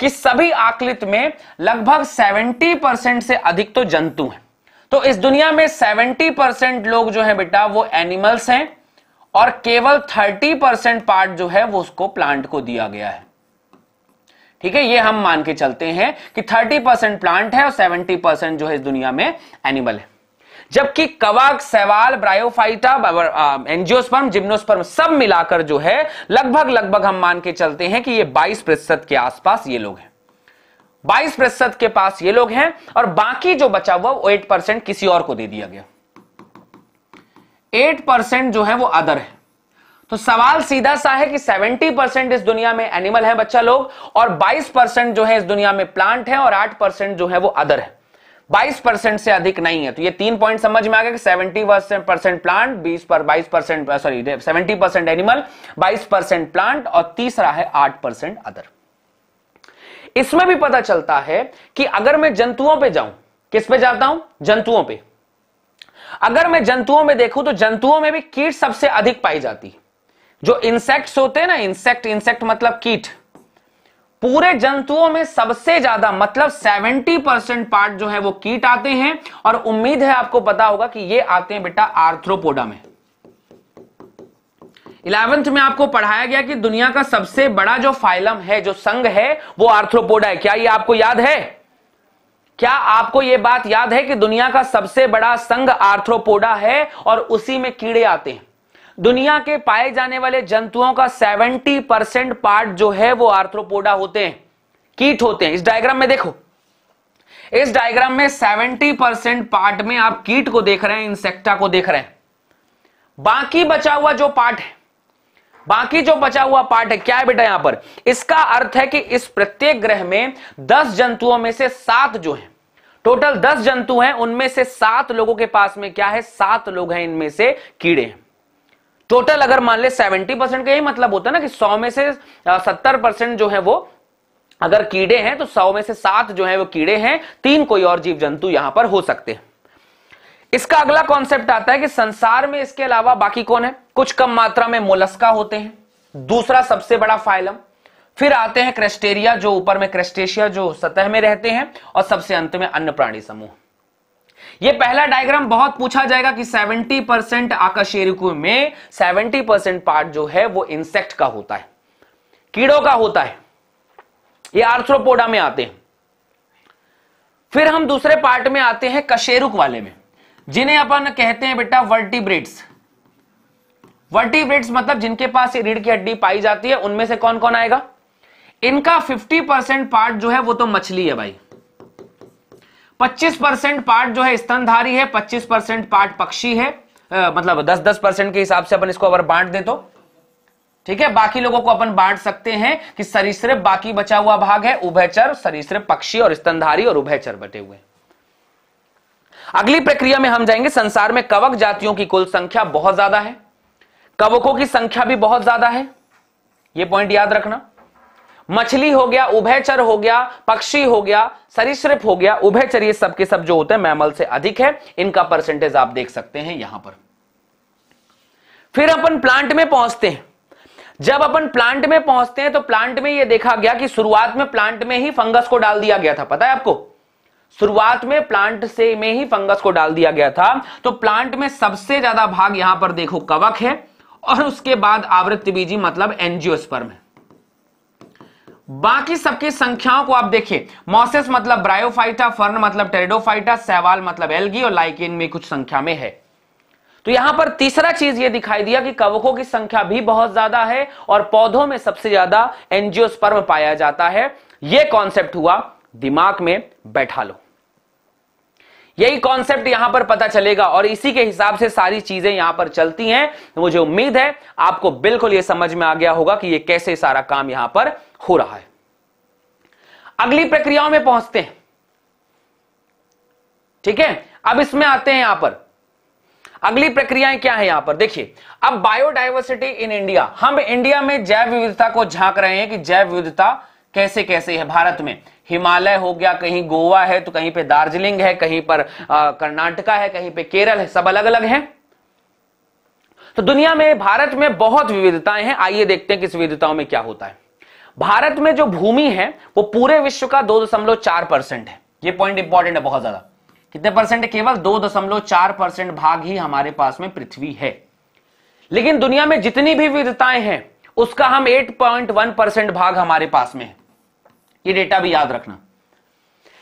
कि सभी आकलित में लगभग 70 परसेंट से अधिक तो जंतु हैं तो इस दुनिया में 70 परसेंट लोग जो है बेटा वो एनिमल्स हैं और केवल 30 परसेंट पार्ट जो है वो उसको प्लांट को दिया गया है ठीक है ये हम मान के चलते हैं कि 30 परसेंट प्लांट है और 70 परसेंट जो है इस दुनिया में एनिमल है जबकि कवाक सेवाल ब्रायोफाइटा एंजियोस्पर्म जिम्नोस्पर्म सब मिलाकर जो है लगभग लगभग हम मान के चलते हैं कि ये 22 प्रतिशत के आसपास ये लोग हैं बाईस प्रतिशत के पास ये लोग हैं और बाकी जो बचा हुआ वो एट परसेंट किसी और को दे दिया गया एट परसेंट जो है वो अदर है तो सवाल सीधा सा है कि 70 परसेंट इस दुनिया में एनिमल है बच्चा लोग और 22 परसेंट जो है इस दुनिया में प्लांट है और 8 परसेंट जो है वो अदर है 22 परसेंट से अधिक नहीं है तो ये तीन पॉइंट समझ में आ गया कि 70 परसेंट प्लांट 20 पर 22 percent sorry 70 percent animal 22 percent plant और तीसरा है 8 परसेंट अदर इसमें भी पता चलता है कि अगर मैं जंतुओं पे जाऊं किस पे जाता हूं जंतुओं पे अगर मैं जंतुओं में देखूं तो जंतुओं में भी कीट सबसे अधिक पाई जाती है जो इंसेक्ट्स होते हैं ना इंसेक्ट इंसेक्ट मतलब कीट पूरे जंतुओं में सबसे ज्यादा मतलब 70 परसेंट पार्ट जो है वो कीट आते हैं और उम्मीद है आपको पता होगा कि ये आते हैं बेटा आर्थ्रोपोडा में इलेवेंथ में आपको पढ़ाया गया कि दुनिया का सबसे बड़ा जो फाइलम है जो संघ है वो आर्थ्रोपोडा है क्या ये आपको याद है क्या आपको ये बात याद है कि दुनिया का सबसे बड़ा संघ आर्थ्रोपोडा है और उसी में कीड़े आते हैं दुनिया के पाए जाने वाले जंतुओं का 70 परसेंट पार्ट जो है वो आर्थ्रोपोडा होते हैं कीट होते हैं इस डायग्राम में देखो इस डायग्राम में 70 परसेंट पार्ट में आप कीट को देख रहे हैं इंसेक्टा को देख रहे हैं बाकी बचा हुआ जो पार्ट है बाकी जो बचा हुआ पार्ट है क्या है बेटा यहां पर इसका अर्थ है कि इस प्रत्येक ग्रह में दस जंतुओं में से सात जो है टोटल दस जंतु हैं उनमें से सात लोगों के पास में क्या है सात लोग हैं इनमें से कीड़े टोटल अगर मान ले सेवेंटी परसेंट का यही मतलब होता है ना कि सौ में से सत्तर परसेंट जो है वो अगर कीड़े हैं तो सौ में से सात जो है वो कीड़े हैं तीन कोई और जीव जंतु यहां पर हो सकते हैं इसका अगला कॉन्सेप्ट आता है कि संसार में इसके अलावा बाकी कौन है कुछ कम मात्रा में मोलस्का होते हैं दूसरा सबसे बड़ा फाइलम फिर आते हैं क्रेस्टेरिया जो ऊपर में क्रेस्टेशिया जो सतह में रहते हैं और सबसे अंत में अन्य प्राणी समूह यह पहला डायग्राम बहुत पूछा जाएगा कि 70 परसेंट आकाशेरिकु में 70 परसेंट पार्ट जो है वो इंसेक्ट का होता है कीड़ों का होता है ये आर्थ्रोपोडा में आते हैं फिर हम दूसरे पार्ट में आते हैं कशेरुक वाले में जिन्हें अपन कहते हैं बेटा वर्टिब्रेट्स वर्टिब्रेट्स मतलब जिनके पास रीढ़ की हड्डी पाई जाती है उनमें से कौन कौन आएगा इनका 50 परसेंट पार्ट जो है वो तो मछली है भाई 25 परसेंट पार्ट जो है स्तनधारी है 25 परसेंट पार्ट पक्षी है आ, मतलब 10-10 परसेंट के हिसाब से अपन इसको अगर बांट दे तो ठीक है बाकी लोगों को अपन बांट सकते हैं कि सरीसृप बाकी बचा हुआ भाग है उभयचर सरीसृप पक्षी और स्तनधारी और उभयचर बटे हुए अगली प्रक्रिया में हम जाएंगे संसार में कवक जातियों की कुल संख्या बहुत ज्यादा है कवकों की संख्या भी बहुत ज्यादा है यह पॉइंट याद रखना मछली हो गया उभयचर हो गया पक्षी हो गया सरीसृप हो गया उभयचर ये सब के सब जो होते हैं मैमल से अधिक है इनका परसेंटेज आप देख सकते हैं यहां पर फिर अपन प्लांट में पहुंचते हैं जब अपन प्लांट में पहुंचते हैं तो प्लांट में यह देखा गया कि शुरुआत में प्लांट में ही फंगस को डाल दिया गया था पता है आपको शुरुआत में प्लांट से में ही फंगस को डाल दिया गया था तो प्लांट में सबसे ज्यादा भाग यहां पर देखो कवक है और उसके बाद आवृत्ति बीजी मतलब एनजियोस्पर्म है बाकी सबकी संख्याओं को आप देखिए मॉसेस मतलब ब्रायोफाइटा फर्न मतलब टेरिडोफाइटा सैवाल मतलब एलगी और लाइकिन में कुछ संख्या में है तो यहां पर तीसरा चीज यह दिखाई दिया कि कवकों की संख्या भी बहुत ज्यादा है और पौधों में सबसे ज्यादा एनजियोस्पर्म पाया जाता है यह कॉन्सेप्ट हुआ दिमाग में बैठा लो यही कॉन्सेप्ट यहां पर पता चलेगा और इसी के हिसाब से सारी चीजें यहां पर चलती हैं तो मुझे उम्मीद है आपको बिल्कुल यह समझ में आ गया होगा कि यह कैसे सारा काम यहां पर हो रहा है अगली प्रक्रियाओं में पहुंचते हैं ठीक है अब इसमें आते हैं यहां पर अगली प्रक्रियाएं क्या है यहां पर देखिए अब बायोडाइवर्सिटी इन इंडिया हम इंडिया में जैव विविधता को झांक रहे हैं कि जैव विविधता कैसे कैसे है भारत में हिमालय हो गया कहीं गोवा है तो कहीं पे दार्जिलिंग है कहीं पर कर्नाटका है कहीं पे केरल है सब अलग अलग हैं तो दुनिया में भारत में बहुत विविधताएं हैं आइए देखते हैं किस विविधताओं में क्या होता है भारत में जो भूमि है वो पूरे विश्व का दो दशमलव चार परसेंट है ये पॉइंट इंपॉर्टेंट है बहुत ज्यादा कितने परसेंट है केवल दो दशमलव चार परसेंट भाग ही हमारे पास में पृथ्वी है लेकिन दुनिया में जितनी भी विविधताएं हैं उसका हम एट पॉइंट वन परसेंट भाग हमारे पास में है ये डेटा भी याद रखना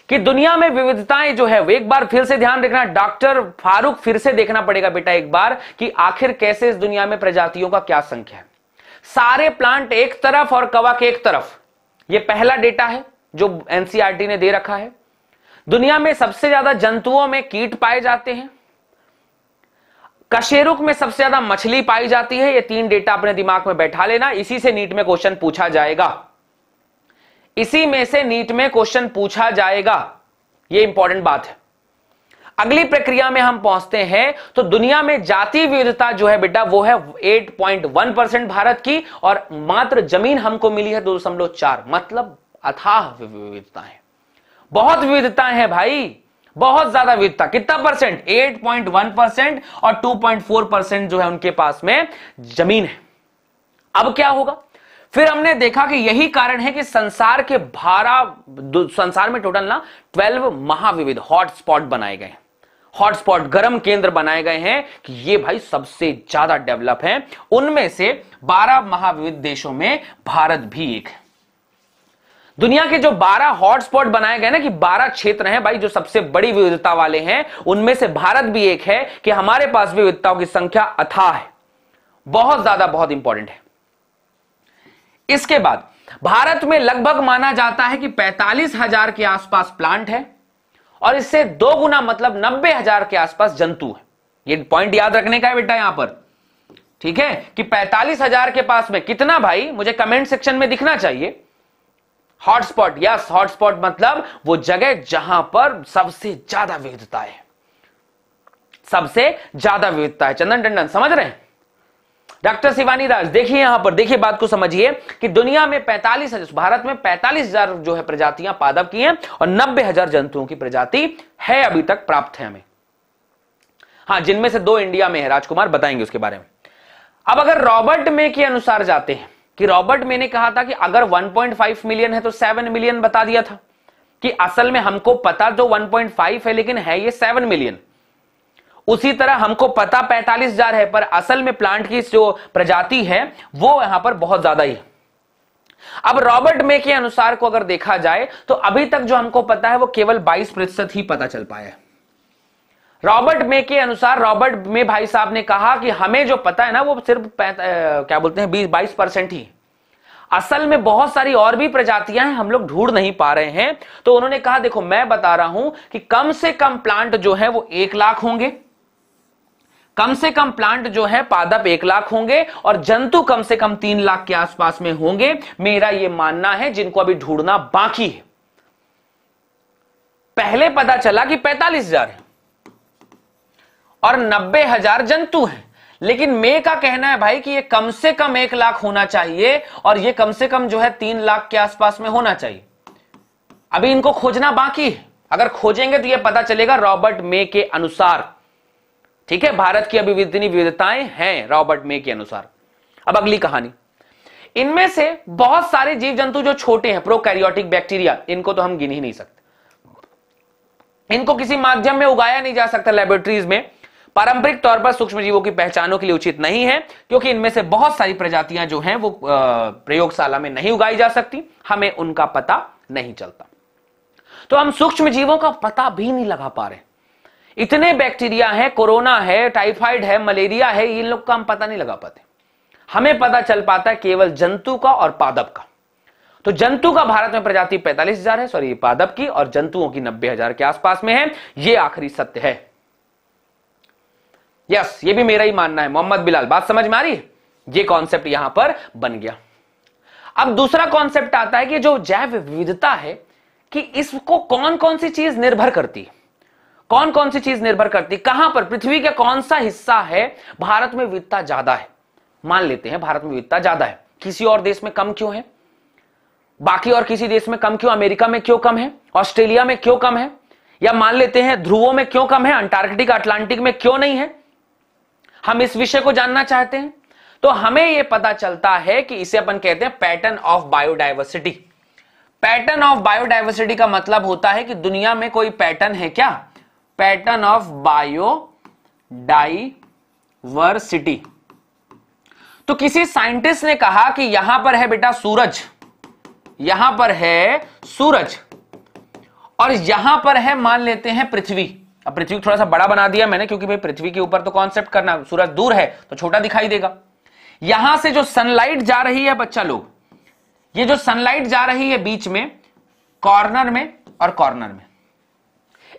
कि दुनिया में विविधताएं जो है वो एक बार फिर से ध्यान रखना डॉक्टर फारूक फिर से देखना पड़ेगा बेटा एक बार कि आखिर कैसे इस दुनिया में प्रजातियों का क्या संख्या है सारे प्लांट एक तरफ और कवक एक तरफ ये पहला डेटा है जो एनसीआरटी ने दे रखा है दुनिया में सबसे ज्यादा जंतुओं में कीट पाए जाते हैं कशेरुक में सबसे ज्यादा मछली पाई जाती है ये तीन डेटा अपने दिमाग में बैठा लेना इसी से नीट में क्वेश्चन पूछा जाएगा इसी में से नीट में क्वेश्चन पूछा जाएगा यह इंपॉर्टेंट बात है अगली प्रक्रिया में हम पहुंचते हैं तो दुनिया में जाति विविधता जो है बेटा वो है 8.1 परसेंट भारत की और मात्र जमीन हमको मिली है दो दशमलव चार मतलब अथाह विविधता है बहुत विविधता है भाई बहुत ज्यादा विविधता कितना परसेंट 8.1 परसेंट और 2.4 परसेंट जो है उनके पास में जमीन है अब क्या होगा फिर हमने देखा कि यही कारण है कि संसार के भारा संसार में टोटल ना ट्वेल्व महाविविध हॉटस्पॉट बनाए गए हैं हॉटस्पॉट गर्म केंद्र बनाए गए हैं कि ये भाई सबसे ज्यादा डेवलप है उनमें से 12 महाविविध देशों में भारत भी एक है दुनिया के जो 12 हॉटस्पॉट बनाए गए ना कि 12 क्षेत्र हैं भाई जो सबसे बड़ी विविधता वाले हैं उनमें से भारत भी एक है कि हमारे पास विविधताओं की संख्या अथाह है बहुत ज्यादा बहुत इंपॉर्टेंट है इसके बाद भारत में लगभग माना जाता है कि पैंतालीस हजार के आसपास प्लांट है और इससे दो गुना मतलब नब्बे हजार के आसपास जंतु है ये पॉइंट याद रखने का है बेटा यहां पर ठीक है कि पैंतालीस हजार के पास में कितना भाई मुझे कमेंट सेक्शन में दिखना चाहिए हॉटस्पॉट यस हॉटस्पॉट मतलब वो जगह जहां पर सबसे ज्यादा विविधता है सबसे ज्यादा विविधता है चंदन टंडन समझ रहे हैं डॉक्टर शिवानी राज देखिए यहां पर देखिए बात को समझिए कि दुनिया में पैंतालीस भारत में पैंतालीस हजार जो है प्रजातियां पादप की हैं और नब्बे हजार जंतुओं की प्रजाति है अभी तक प्राप्त है हमें हाँ जिनमें से दो इंडिया में है राजकुमार बताएंगे उसके बारे में अब अगर रॉबर्ट मे के अनुसार जाते हैं कि रॉबर्ट मे ने कहा था कि अगर 1.5 मिलियन है तो 7 मिलियन बता दिया था कि असल में हमको पता जो तो 1.5 है लेकिन है ये 7 मिलियन उसी तरह हमको पता पैंतालीस हजार है पर असल में प्लांट की जो प्रजाति है वो यहां पर बहुत ज्यादा ही अब रॉबर्ट मे के अनुसार को अगर देखा जाए तो अभी तक जो हमको पता है वो केवल 22 प्रतिशत ही पता चल पाया है रॉबर्ट मे के अनुसार रॉबर्ट मे भाई साहब ने कहा कि हमें जो पता है ना वो सिर्फ क्या बोलते हैं बीस बाईस परसेंट ही असल में बहुत सारी और भी प्रजातियां हैं हम लोग ढूंढ नहीं पा रहे हैं तो उन्होंने कहा देखो मैं बता रहा हूं कि कम से कम प्लांट जो है वो एक लाख होंगे कम से कम प्लांट जो है पादप एक लाख होंगे और जंतु कम से कम तीन लाख के आसपास में होंगे मेरा यह मानना है जिनको अभी ढूंढना बाकी है पहले पता चला कि पैंतालीस हजार है और नब्बे हजार जंतु हैं लेकिन मे का कहना है भाई कि ये कम से कम एक लाख होना चाहिए और ये कम से कम जो है तीन लाख के आसपास में होना चाहिए अभी इनको खोजना बाकी है अगर खोजेंगे तो ये पता चलेगा रॉबर्ट मे के अनुसार ठीक है भारत की अभी इतनी विविधताएं हैं रॉबर्ट मे के अनुसार अब अगली कहानी इनमें से बहुत सारे जीव जंतु जो छोटे हैं प्रोकैरियोटिक बैक्टीरिया इनको तो हम गिन ही नहीं सकते इनको किसी माध्यम में उगाया नहीं जा सकता लेबोरेटरीज में पारंपरिक तौर पर सूक्ष्म जीवों की पहचानों के लिए उचित नहीं है क्योंकि इनमें से बहुत सारी प्रजातियां जो हैं वो प्रयोगशाला में नहीं उगाई जा सकती हमें उनका पता नहीं चलता तो हम सूक्ष्म जीवों का पता भी नहीं लगा पा रहे इतने बैक्टीरिया हैं कोरोना है टाइफाइड है मलेरिया है इन लोग का हम पता नहीं लगा पाते हमें पता चल पाता है केवल जंतु का और पादप का तो जंतु का भारत में प्रजाति 45,000 हजार है सॉरी पादप की और जंतुओं की नब्बे हजार के आसपास में है यह आखिरी सत्य है यस ये भी मेरा ही मानना है मोहम्मद बिलाल बात समझ में आ रही ये कॉन्सेप्ट यहां पर बन गया अब दूसरा कॉन्सेप्ट आता है कि जो जैव विविधता है कि इसको कौन कौन सी चीज निर्भर करती है कौन कौन सी चीज निर्भर करती कहां पर पृथ्वी का कौन सा हिस्सा है भारत में विविधता ज्यादा है मान लेते हैं भारत में विविधता ज्यादा है किसी और देश में कम क्यों है बाकी और किसी देश में कम क्यों अमेरिका में क्यों कम है ऑस्ट्रेलिया में क्यों कम है या मान लेते हैं ध्रुवों में क्यों कम है अंटार्कटिक अटलांटिक में क्यों नहीं है हम इस विषय को जानना चाहते हैं तो हमें यह पता चलता है कि इसे अपन कहते हैं pattern of biodiversity pattern of biodiversity का मतलब होता है कि दुनिया में कोई पैटर्न है क्या पैटर्न ऑफ बायो डाइवर्सिटी तो किसी साइंटिस्ट ने कहा कि यहां पर है बेटा सूरज यहां पर है सूरज और यहां पर है मान लेते हैं पृथ्वी अब पृथ्वी थोड़ा सा बड़ा बना दिया मैंने क्योंकि भाई पृथ्वी के ऊपर तो कॉन्सेप्ट करना सूरज दूर है तो छोटा दिखाई देगा यहां से जो सनलाइट जा रही है बच्चा लोग ये जो सनलाइट जा रही है बीच में कॉर्नर में और कॉर्नर में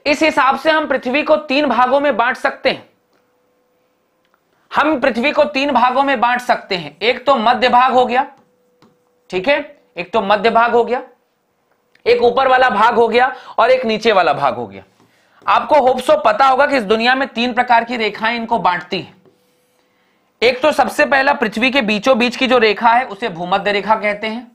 इस हिसाब से हम पृथ्वी को तीन भागों में बांट सकते हैं हम पृथ्वी को तीन भागों में बांट सकते हैं एक तो मध्य भाग हो गया ठीक है एक तो मध्य भाग हो गया एक ऊपर वाला भाग हो गया और एक नीचे वाला भाग हो गया आपको होप्सो पता होगा कि इस दुनिया में तीन प्रकार की रेखाएं इनको बांटती हैं एक तो सबसे पहला पृथ्वी के बीचों बीच की जो रेखा है उसे भूमध्य रेखा कहते हैं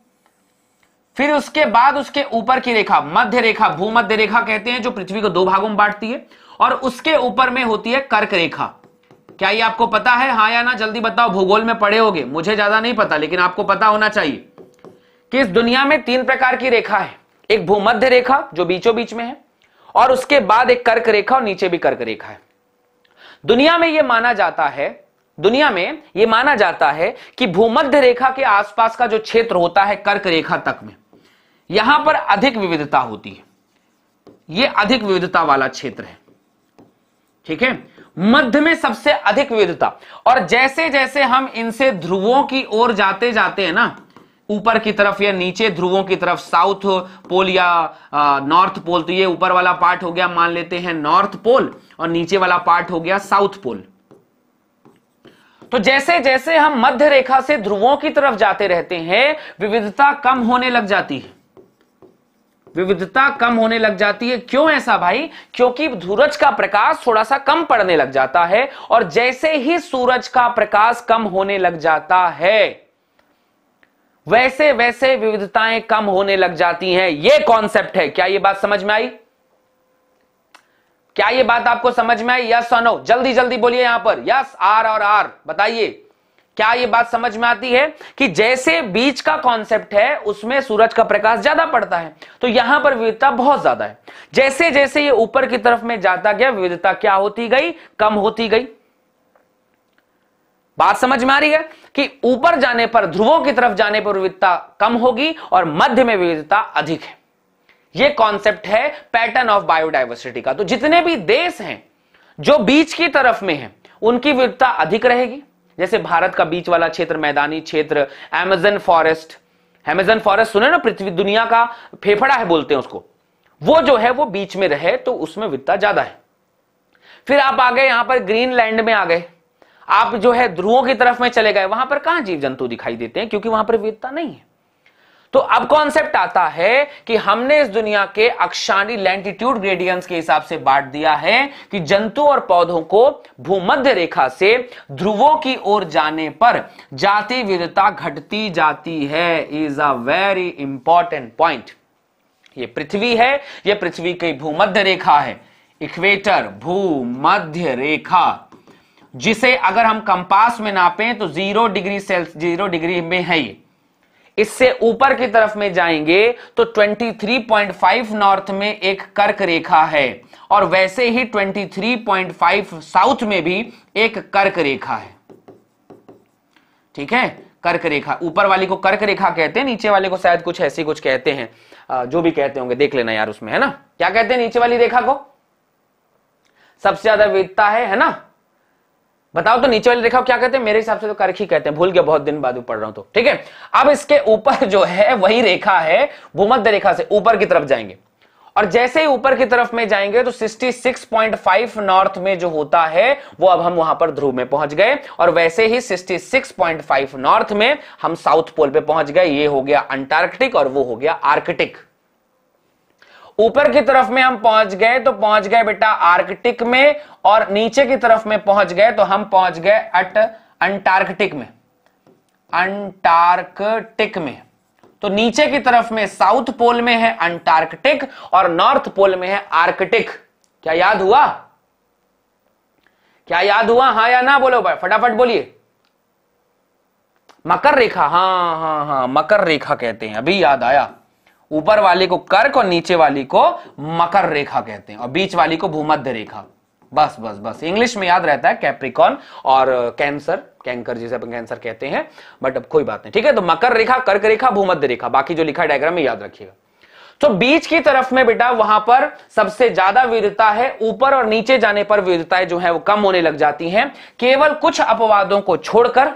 फिर उसके बाद उसके ऊपर की रेखा मध्य रेखा भूमध्य रेखा कहते हैं जो पृथ्वी को दो भागों में बांटती है और उसके ऊपर में होती है कर्क रेखा क्या ये आपको पता है हाँ या ना जल्दी बताओ भूगोल में पढ़े होगे मुझे ज्यादा नहीं पता लेकिन आपको पता होना चाहिए कि इस दुनिया में तीन प्रकार की रेखा है एक भूमध्य रेखा जो बीचों बीच में है और उसके बाद एक कर्क रेखा और नीचे भी कर्क रेखा है दुनिया में यह माना जाता है दुनिया में यह माना जाता है कि भूमध्य रेखा के आसपास का जो क्षेत्र होता है कर्क रेखा तक में यहां पर अधिक विविधता होती है यह अधिक विविधता वाला क्षेत्र है ठीक है मध्य में सबसे अधिक विविधता और जैसे जैसे हम इनसे ध्रुवों की ओर जाते जाते हैं ना ऊपर की तरफ या नीचे ध्रुवों की तरफ साउथ पोल या नॉर्थ पोल तो ये ऊपर वाला पार्ट हो गया मान लेते हैं नॉर्थ पोल और नीचे वाला पार्ट हो गया साउथ पोल तो जैसे जैसे हम मध्य रेखा से ध्रुवों की तरफ जाते रहते हैं विविधता कम होने लग जाती है विविधता कम होने लग जाती है क्यों ऐसा भाई क्योंकि सूरज का प्रकाश थोड़ा सा कम पड़ने लग जाता है और जैसे ही सूरज का प्रकाश कम होने लग जाता है वैसे वैसे विविधताएं कम होने लग जाती हैं यह कॉन्सेप्ट है क्या यह बात समझ में आई क्या यह बात आपको समझ में आई यस और नो जल्दी जल्दी बोलिए यहां पर यस आर और आर बताइए क्या ये बात समझ में आती है कि जैसे बीच का कॉन्सेप्ट है उसमें सूरज का प्रकाश ज्यादा पड़ता है तो यहां पर विविधता बहुत ज्यादा है जैसे जैसे ये ऊपर की तरफ में जाता गया विविधता क्या होती गई कम होती गई बात समझ में आ रही है कि ऊपर जाने पर ध्रुवों की तरफ जाने पर विविधता कम होगी और मध्य में विविधता अधिक है यह कॉन्सेप्ट है पैटर्न ऑफ बायोडाइवर्सिटी का तो जितने भी देश हैं जो बीच की तरफ में है उनकी विविधता अधिक रहेगी जैसे भारत का बीच वाला क्षेत्र मैदानी क्षेत्र एमेजन फॉरेस्ट एमेजन फॉरेस्ट सुने ना पृथ्वी दुनिया का फेफड़ा है बोलते हैं उसको वो जो है वो बीच में रहे तो उसमें वित्ता ज्यादा है फिर आप आ गए यहां पर ग्रीनलैंड में आ गए आप जो है ध्रुवों की तरफ में चले गए वहां पर कहां जीव जंतु दिखाई देते हैं क्योंकि वहां पर विविधता नहीं है तो अब कॉन्सेप्ट आता है कि हमने इस दुनिया के अक्षांडी लैंटीट्यूड ग्रेडियंस के हिसाब से बांट दिया है कि जंतु और पौधों को भूमध्य रेखा से ध्रुवों की ओर जाने पर जाति विविधता घटती जाती है is a very important point ये पृथ्वी है ये पृथ्वी की भूमध्य रेखा है इक्वेटर भूमध्य रेखा जिसे अगर हम कंपास में नापें तो zero degree Celsius zero degree में है ये इससे ऊपर की तरफ में जाएंगे तो 23.5 नॉर्थ में एक कर्क रेखा है और वैसे ही 23.5 साउथ में भी एक कर्क रेखा है ठीक है कर्क रेखा ऊपर वाली को कर्क रेखा कहते हैं नीचे वाले को शायद कुछ ऐसे कुछ कहते हैं जो भी कहते होंगे देख लेना यार उसमें है ना क्या कहते हैं नीचे वाली रेखा को सबसे ज्यादा वेदता है है ना बताओ तो नीचे वाली रेखा क्या कहते हैं मेरे हिसाब से तो करखी कहते हैं भूल गया बहुत दिन बाद पढ़ रहा हूं तो ठीक है अब इसके ऊपर जो है वही रेखा है भूमध्य रेखा से ऊपर की तरफ जाएंगे और जैसे ही ऊपर की तरफ में जाएंगे तो 66.5 नॉर्थ में जो होता है वो अब हम वहां पर ध्रुव में पहुंच गए और वैसे ही 66.5 नॉर्थ में हम साउथ पोल पे पहुंच गए ये हो गया अंटार्कटिक और वो हो गया आर्कटिक ऊपर की तरफ में हम पहुंच गए तो पहुंच गए बेटा आर्कटिक में और नीचे की तरफ में पहुंच गए तो हम पहुंच गए अट अंटार्कटिक में अंटार्कटिक में तो नीचे की तरफ में साउथ पोल में है अंटार्कटिक और नॉर्थ पोल में है आर्कटिक क्या याद हुआ क्या याद हुआ हाँ या ना बोलो भाई फटाफट बोलिए मकर रेखा हाँ हाँ हाँ मकर रेखा कहते हैं अभी याद आया ऊपर वाली को कर्क और नीचे वाली को मकर रेखा कहते हैं और बीच वाली को भूमध्य रेखा बस बस बस इंग्लिश में याद रहता है कैप्रिकॉन और कैंसर कैंकर जिसे अपन कैंसर कहते हैं बट अब कोई बात नहीं ठीक है तो मकर रेखा कर्क रेखा भूमध्य रेखा बाकी जो लिखा डायग्राम में याद रखिएगा तो बीच की तरफ में बेटा वहां पर सबसे ज्यादा विविधता है ऊपर और नीचे जाने पर विविधताएं जो है वो कम होने लग जाती हैं केवल कुछ अपवादों को छोड़कर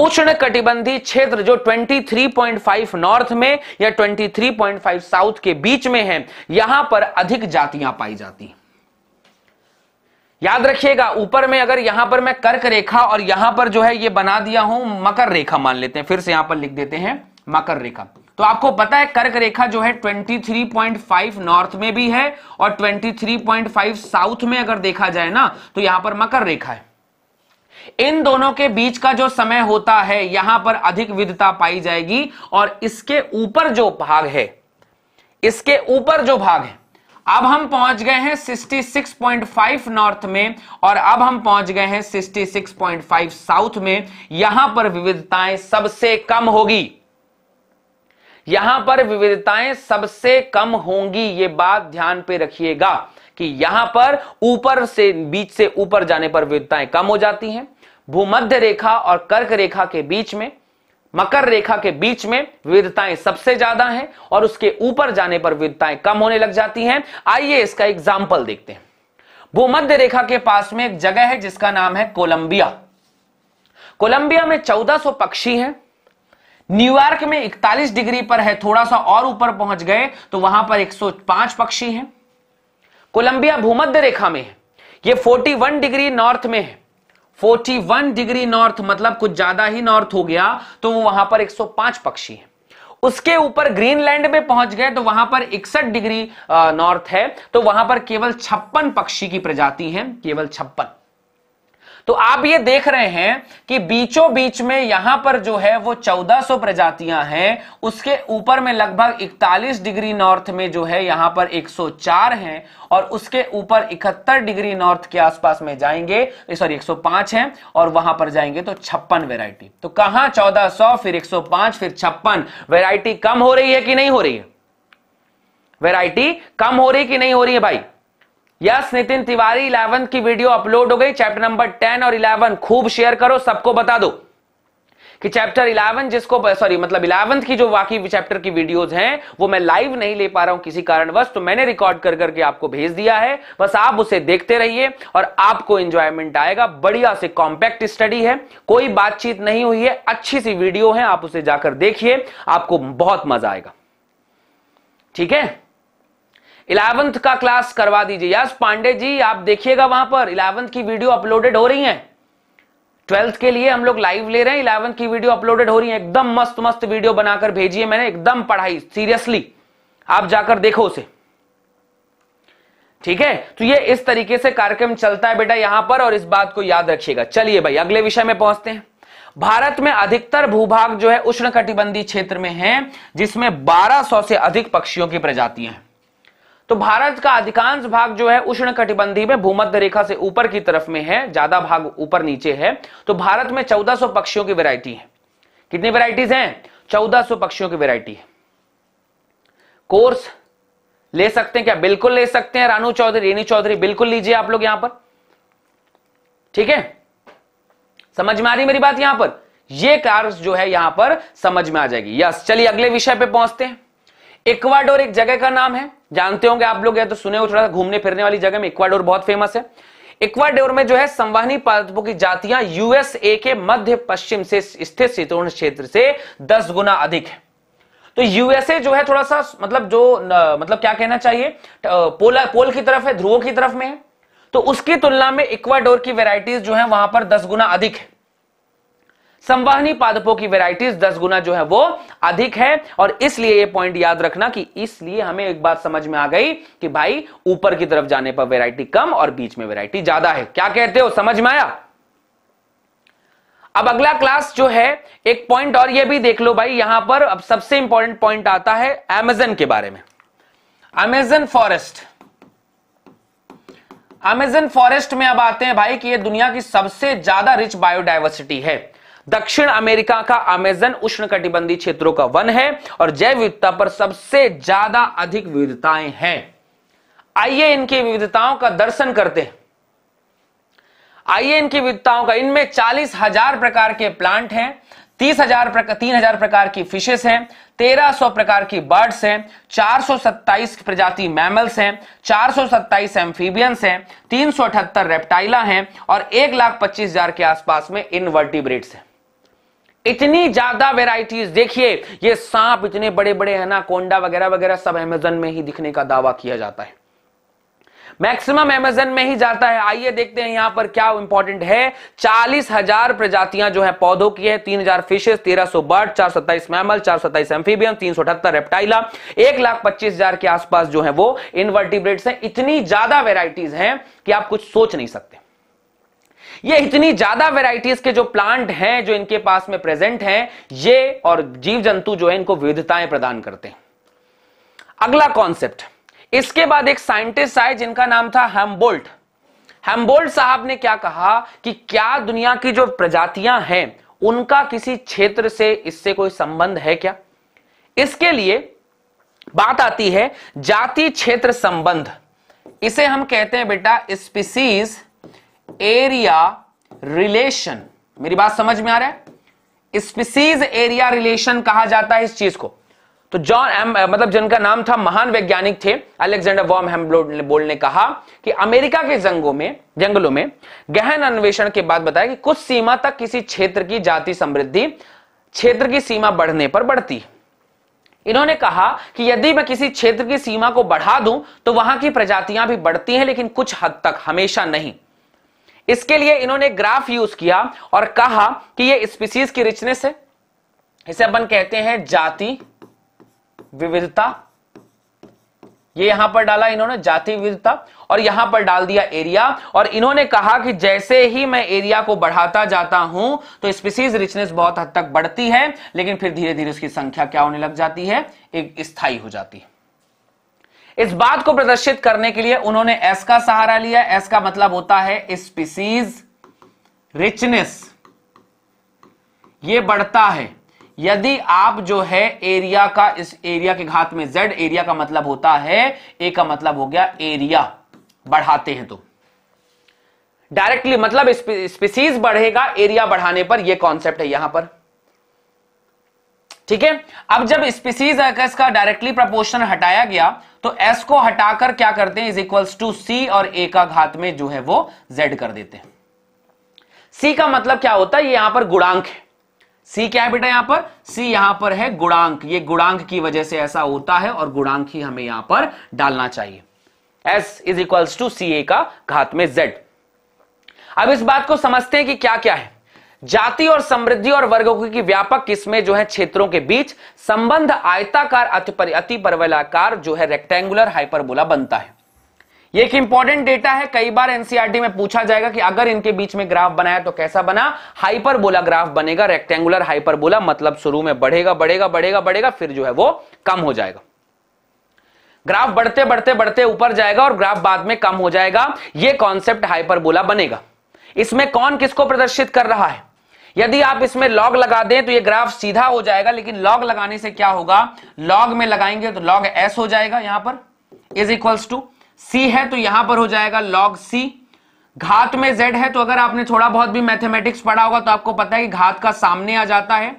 उष्ण कटिबंधी क्षेत्र जो 23.5 नॉर्थ में या 23.5 साउथ के बीच में है यहां पर अधिक जातियां पाई जाती हैं याद रखिएगा ऊपर में अगर यहां पर मैं कर्क रेखा और यहां पर जो है ये बना दिया हूं मकर रेखा मान लेते हैं फिर से यहां पर लिख देते हैं मकर रेखा तो आपको पता है कर्क रेखा जो है 23.5 नॉर्थ में भी है और 23.5 साउथ में अगर देखा जाए ना तो यहां पर मकर रेखा है इन दोनों के बीच का जो समय होता है यहां पर अधिक विधता पाई जाएगी और इसके ऊपर जो भाग है इसके ऊपर जो भाग है अब हम पहुंच गए हैं 66.5 नॉर्थ में और अब हम पहुंच गए हैं 66.5 साउथ में यहां पर विविधताएं सबसे कम होगी यहां पर विविधताएं सबसे कम होंगी ये बात ध्यान पे रखिएगा कि यहां पर ऊपर से बीच से ऊपर जाने पर विविधताएं कम हो जाती हैं भूमध्य रेखा और कर्क रेखा के बीच में मकर रेखा के बीच में विविधताएं सबसे ज्यादा हैं और उसके ऊपर जाने पर विविधताएं कम होने लग जाती हैं आइए इसका एग्जाम्पल देखते हैं भूमध्य रेखा के पास में एक जगह है जिसका नाम है कोलंबिया कोलंबिया में 1400 पक्षी हैं न्यूयॉर्क में 41 डिग्री पर है थोड़ा सा और ऊपर पहुंच गए तो वहां पर 105 पक्षी हैं कोलंबिया भूमध्य रेखा में है यह 41 डिग्री नॉर्थ में है 41 डिग्री नॉर्थ मतलब कुछ ज्यादा ही नॉर्थ हो गया तो वहां पर 105 पक्षी है उसके ऊपर ग्रीनलैंड में पहुंच गए तो वहां पर इकसठ डिग्री नॉर्थ है तो वहां पर केवल छप्पन पक्षी की प्रजाति है केवल छप्पन तो आप ये देख रहे हैं कि बीचों बीच में यहां पर जो है वो 1400 प्रजातियां हैं उसके ऊपर में लगभग 41 डिग्री नॉर्थ में जो है यहां पर 104 हैं और उसके ऊपर 71 डिग्री नॉर्थ के आसपास में जाएंगे सॉरी 105 हैं और वहां पर जाएंगे तो छप्पन वेराइटी तो कहां 1400 फिर 105 फिर छप्पन वेराइटी कम हो रही है कि नहीं हो रही है वेराइटी कम हो रही कि नहीं हो रही है भाई यस नितिन तिवारी इलेवंथ की वीडियो अपलोड हो गई चैप्टर नंबर टेन और इलेवन खूब शेयर करो सबको बता दो कि चैप्टर इलेवन जिसको सॉरी मतलब इलेवंथ की जो बाकी चैप्टर की वीडियोस हैं वो मैं लाइव नहीं ले पा रहा हूं किसी कारणवश तो मैंने रिकॉर्ड कर करके आपको भेज दिया है बस आप उसे देखते रहिए और आपको एंजॉयमेंट आएगा बढ़िया से कॉम्पैक्ट स्टडी है कोई बातचीत नहीं हुई है अच्छी सी वीडियो है आप उसे जाकर देखिए आपको बहुत मजा आएगा ठीक है इलेवंथ का क्लास करवा दीजिए यस पांडे जी आप देखिएगा वहां पर इलेवंथ की वीडियो अपलोडेड हो रही है ट्वेल्थ के लिए हम लोग लाइव ले रहे हैं इलेवंथ की वीडियो अपलोडेड हो रही है एकदम मस्त मस्त वीडियो बनाकर भेजी है मैंने एकदम पढ़ाई सीरियसली आप जाकर देखो उसे ठीक है तो ये इस तरीके से कार्यक्रम चलता है बेटा यहां पर और इस बात को याद रखिएगा चलिए भाई अगले विषय में पहुंचते हैं भारत में अधिकतर भूभाग जो है उष्णकटिबंधीय क्षेत्र में है जिसमें 1200 से अधिक पक्षियों की प्रजातियां हैं तो भारत का अधिकांश भाग जो है उष्ण कटिबंधी में भूमध्य रेखा से ऊपर की तरफ में है ज्यादा भाग ऊपर नीचे है तो भारत में 1400 पक्षियों की वैरायटी है कितनी वैरायटीज हैं 1400 पक्षियों की वैरायटी है कोर्स ले सकते हैं क्या बिल्कुल ले सकते हैं रानू चौधरी रेनी चौधरी बिल्कुल लीजिए आप लोग यहां पर ठीक है समझ में आ रही मेरी बात यहां पर यह कार्य जो है यहां पर समझ में आ जाएगी यस चलिए अगले विषय पे पहुंचते हैं इक्वाडोर एक जगह का नाम है जानते होंगे आप लोग या तो सुने हो थोड़ा घूमने फिरने वाली जगह में इक्वाडोर बहुत फेमस है इक्वाडोर में जो है संवाहनी पादपों की जातियां यूएसए के मध्य पश्चिम से स्थित शीतोर्ण क्षेत्र से दस गुना अधिक है तो यूएसए जो है थोड़ा सा मतलब जो न, मतलब क्या कहना चाहिए पोल पोल की तरफ है ध्रुवों की तरफ में है तो उसकी तुलना में इक्वाडोर की वेराइटीज जो है वहां पर दस गुना अधिक है संवाहनी पादपों की वेराइटीज दस गुना जो है वो अधिक है और इसलिए ये पॉइंट याद रखना कि इसलिए हमें एक बात समझ में आ गई कि भाई ऊपर की तरफ जाने पर वेराइटी कम और बीच में वेराइटी ज्यादा है क्या कहते हो समझ में आया अब अगला क्लास जो है एक पॉइंट और ये भी देख लो भाई यहां पर अब सबसे इंपॉर्टेंट पॉइंट आता है एमेजन के बारे में अमेजन फॉरेस्ट अमेजन फॉरेस्ट में अब आते हैं भाई कि ये दुनिया की सबसे ज्यादा रिच बायोडाइवर्सिटी है दक्षिण अमेरिका का अमेजन उष्णकटिबंधीय क्षेत्रों का वन है और जैव विविधता पर सबसे ज्यादा अधिक विविधताएं हैं आइए इनकी विविधताओं का दर्शन करते हैं आइए इनकी विविधताओं का इनमें चालीस हजार प्रकार के प्लांट हैं तीस हजार प्रकार तीन हजार प्रकार की फिशेस हैं तेरह सौ प्रकार की बर्ड्स हैं चार सौ सत्ताईस प्रजाति मैमल्स हैं चार सौ सत्ताईस एम्फीबियंस हैं तीन सौ अठहत्तर रेप्टाइला हैं और एक लाख पच्चीस हजार के आसपास में इनवर्टिब्रेट्स हैं इतनी ज्यादा वेराइटीज देखिए ये सांप इतने बड़े बड़े है ना कोंडा वगैरह वगैरह सब अमेजन में ही दिखने का दावा किया जाता है मैक्सिमम एमेजन में ही जाता है आइए देखते हैं यहां पर क्या इंपॉर्टेंट है चालीस हजार प्रजातियां जो है पौधों की है तीन हजार फिशेस तेरह सौ बर्ड चार सत्ताईस मैमल चार सत्ताईस एम्फीबियम तीन सौ अठहत्तर रेप्टाइला एक लाख पच्चीस हजार के आसपास जो है वो इनवर्टिब्रेट्स हैं इतनी ज्यादा वेराइटीज हैं कि आप कुछ सोच नहीं सकते ये इतनी ज्यादा वेराइटीज के जो प्लांट हैं जो इनके पास में प्रेजेंट हैं ये और जीव जंतु जो है इनको विविधताएं प्रदान करते हैं अगला कॉन्सेप्ट इसके बाद एक साइंटिस्ट आए जिनका नाम था हेम्बोल्ट हेम्बोल्ट साहब ने क्या कहा कि क्या दुनिया की जो प्रजातियां हैं उनका किसी क्षेत्र से इससे कोई संबंध है क्या इसके लिए बात आती है जाति क्षेत्र संबंध इसे हम कहते हैं बेटा स्पीसीज एरिया रिलेशन मेरी बात समझ में आ रहा है स्पीसीज एरिया रिलेशन कहा जाता है इस चीज को तो जॉन एम मतलब जिनका नाम था महान वैज्ञानिक थे अलेक्जेंडर वॉम हेम्बलोड ने कहा कि अमेरिका के जंगों में जंगलों में गहन अन्वेषण के बाद बताया कि कुछ सीमा तक किसी क्षेत्र की जाति समृद्धि क्षेत्र की सीमा बढ़ने पर बढ़ती इन्होंने कहा कि यदि मैं किसी क्षेत्र की सीमा को बढ़ा दूं तो वहां की प्रजातियां भी बढ़ती हैं लेकिन कुछ हद तक हमेशा नहीं इसके लिए इन्होंने ग्राफ यूज किया और कहा कि ये स्पीसीज की रिचनेस है इसे अपन कहते हैं जाति विविधता ये यहां पर डाला इन्होंने जाति विविधता और यहां पर डाल दिया एरिया और इन्होंने कहा कि जैसे ही मैं एरिया को बढ़ाता जाता हूं तो स्पीसीज रिचनेस बहुत हद तक बढ़ती है लेकिन फिर धीरे धीरे उसकी संख्या क्या होने लग जाती है एक स्थायी हो जाती है इस बात को प्रदर्शित करने के लिए उन्होंने एस का सहारा लिया एस का मतलब होता है स्पीसीज रिचनेस ये बढ़ता है यदि आप जो है एरिया का इस एरिया के घात में जेड एरिया का मतलब होता है ए का मतलब हो गया एरिया बढ़ाते हैं तो डायरेक्टली मतलब स्पीसीज बढ़ेगा एरिया बढ़ाने पर यह कॉन्सेप्ट है यहां पर ठीक है अब जब स्पीसीज का डायरेक्टली प्रपोर्शन हटाया गया तो एस को हटाकर क्या करते हैं इज इक्वल्स टू सी और ए का घात में जो है वो जेड कर देते हैं सी का मतलब क्या होता है ये यहां पर गुणांक है सी क्या है बेटा यहां पर सी यहां पर है गुणांक ये गुणांक की वजह से ऐसा होता है और गुणांक ही हमें यहां पर डालना चाहिए S is equals to C A का घात में जेड अब इस बात को समझते हैं कि क्या क्या है जाति और समृद्धि और वर्गों की व्यापक किस्में जो है क्षेत्रों के बीच संबंध आयताकार अति परवलाकार जो है रेक्टेंगुलर हाइपरबोला बनता है ये एक इंपॉर्टेंट डेटा है कई बार एनसीआरटी e में पूछा जाएगा कि अगर इनके बीच में ग्राफ बनाया तो कैसा बना हाइपरबोला ग्राफ बनेगा रेक्टेंगुलर हाइपरबोला मतलब शुरू में बढ़ेगा बढ़ेगा बढ़ेगा बढ़ेगा फिर जो है वो कम हो जाएगा ग्राफ बढ़ते बढ़ते बढ़ते ऊपर जाएगा और ग्राफ बाद में कम हो जाएगा यह कॉन्सेप्ट हाइपरबोला बनेगा इसमें कौन किसको प्रदर्शित कर रहा है यदि आप इसमें लॉग लगा दें तो ये ग्राफ सीधा हो जाएगा लेकिन लॉग लगाने से क्या होगा लॉग में लगाएंगे तो लॉग एस हो जाएगा यहां पर इज इक्वल्स टू सी है तो यहां पर हो जाएगा लॉग सी घात में जेड है तो अगर आपने थोड़ा बहुत भी मैथमेटिक्स पढ़ा होगा तो आपको पता है कि घात का सामने आ जाता है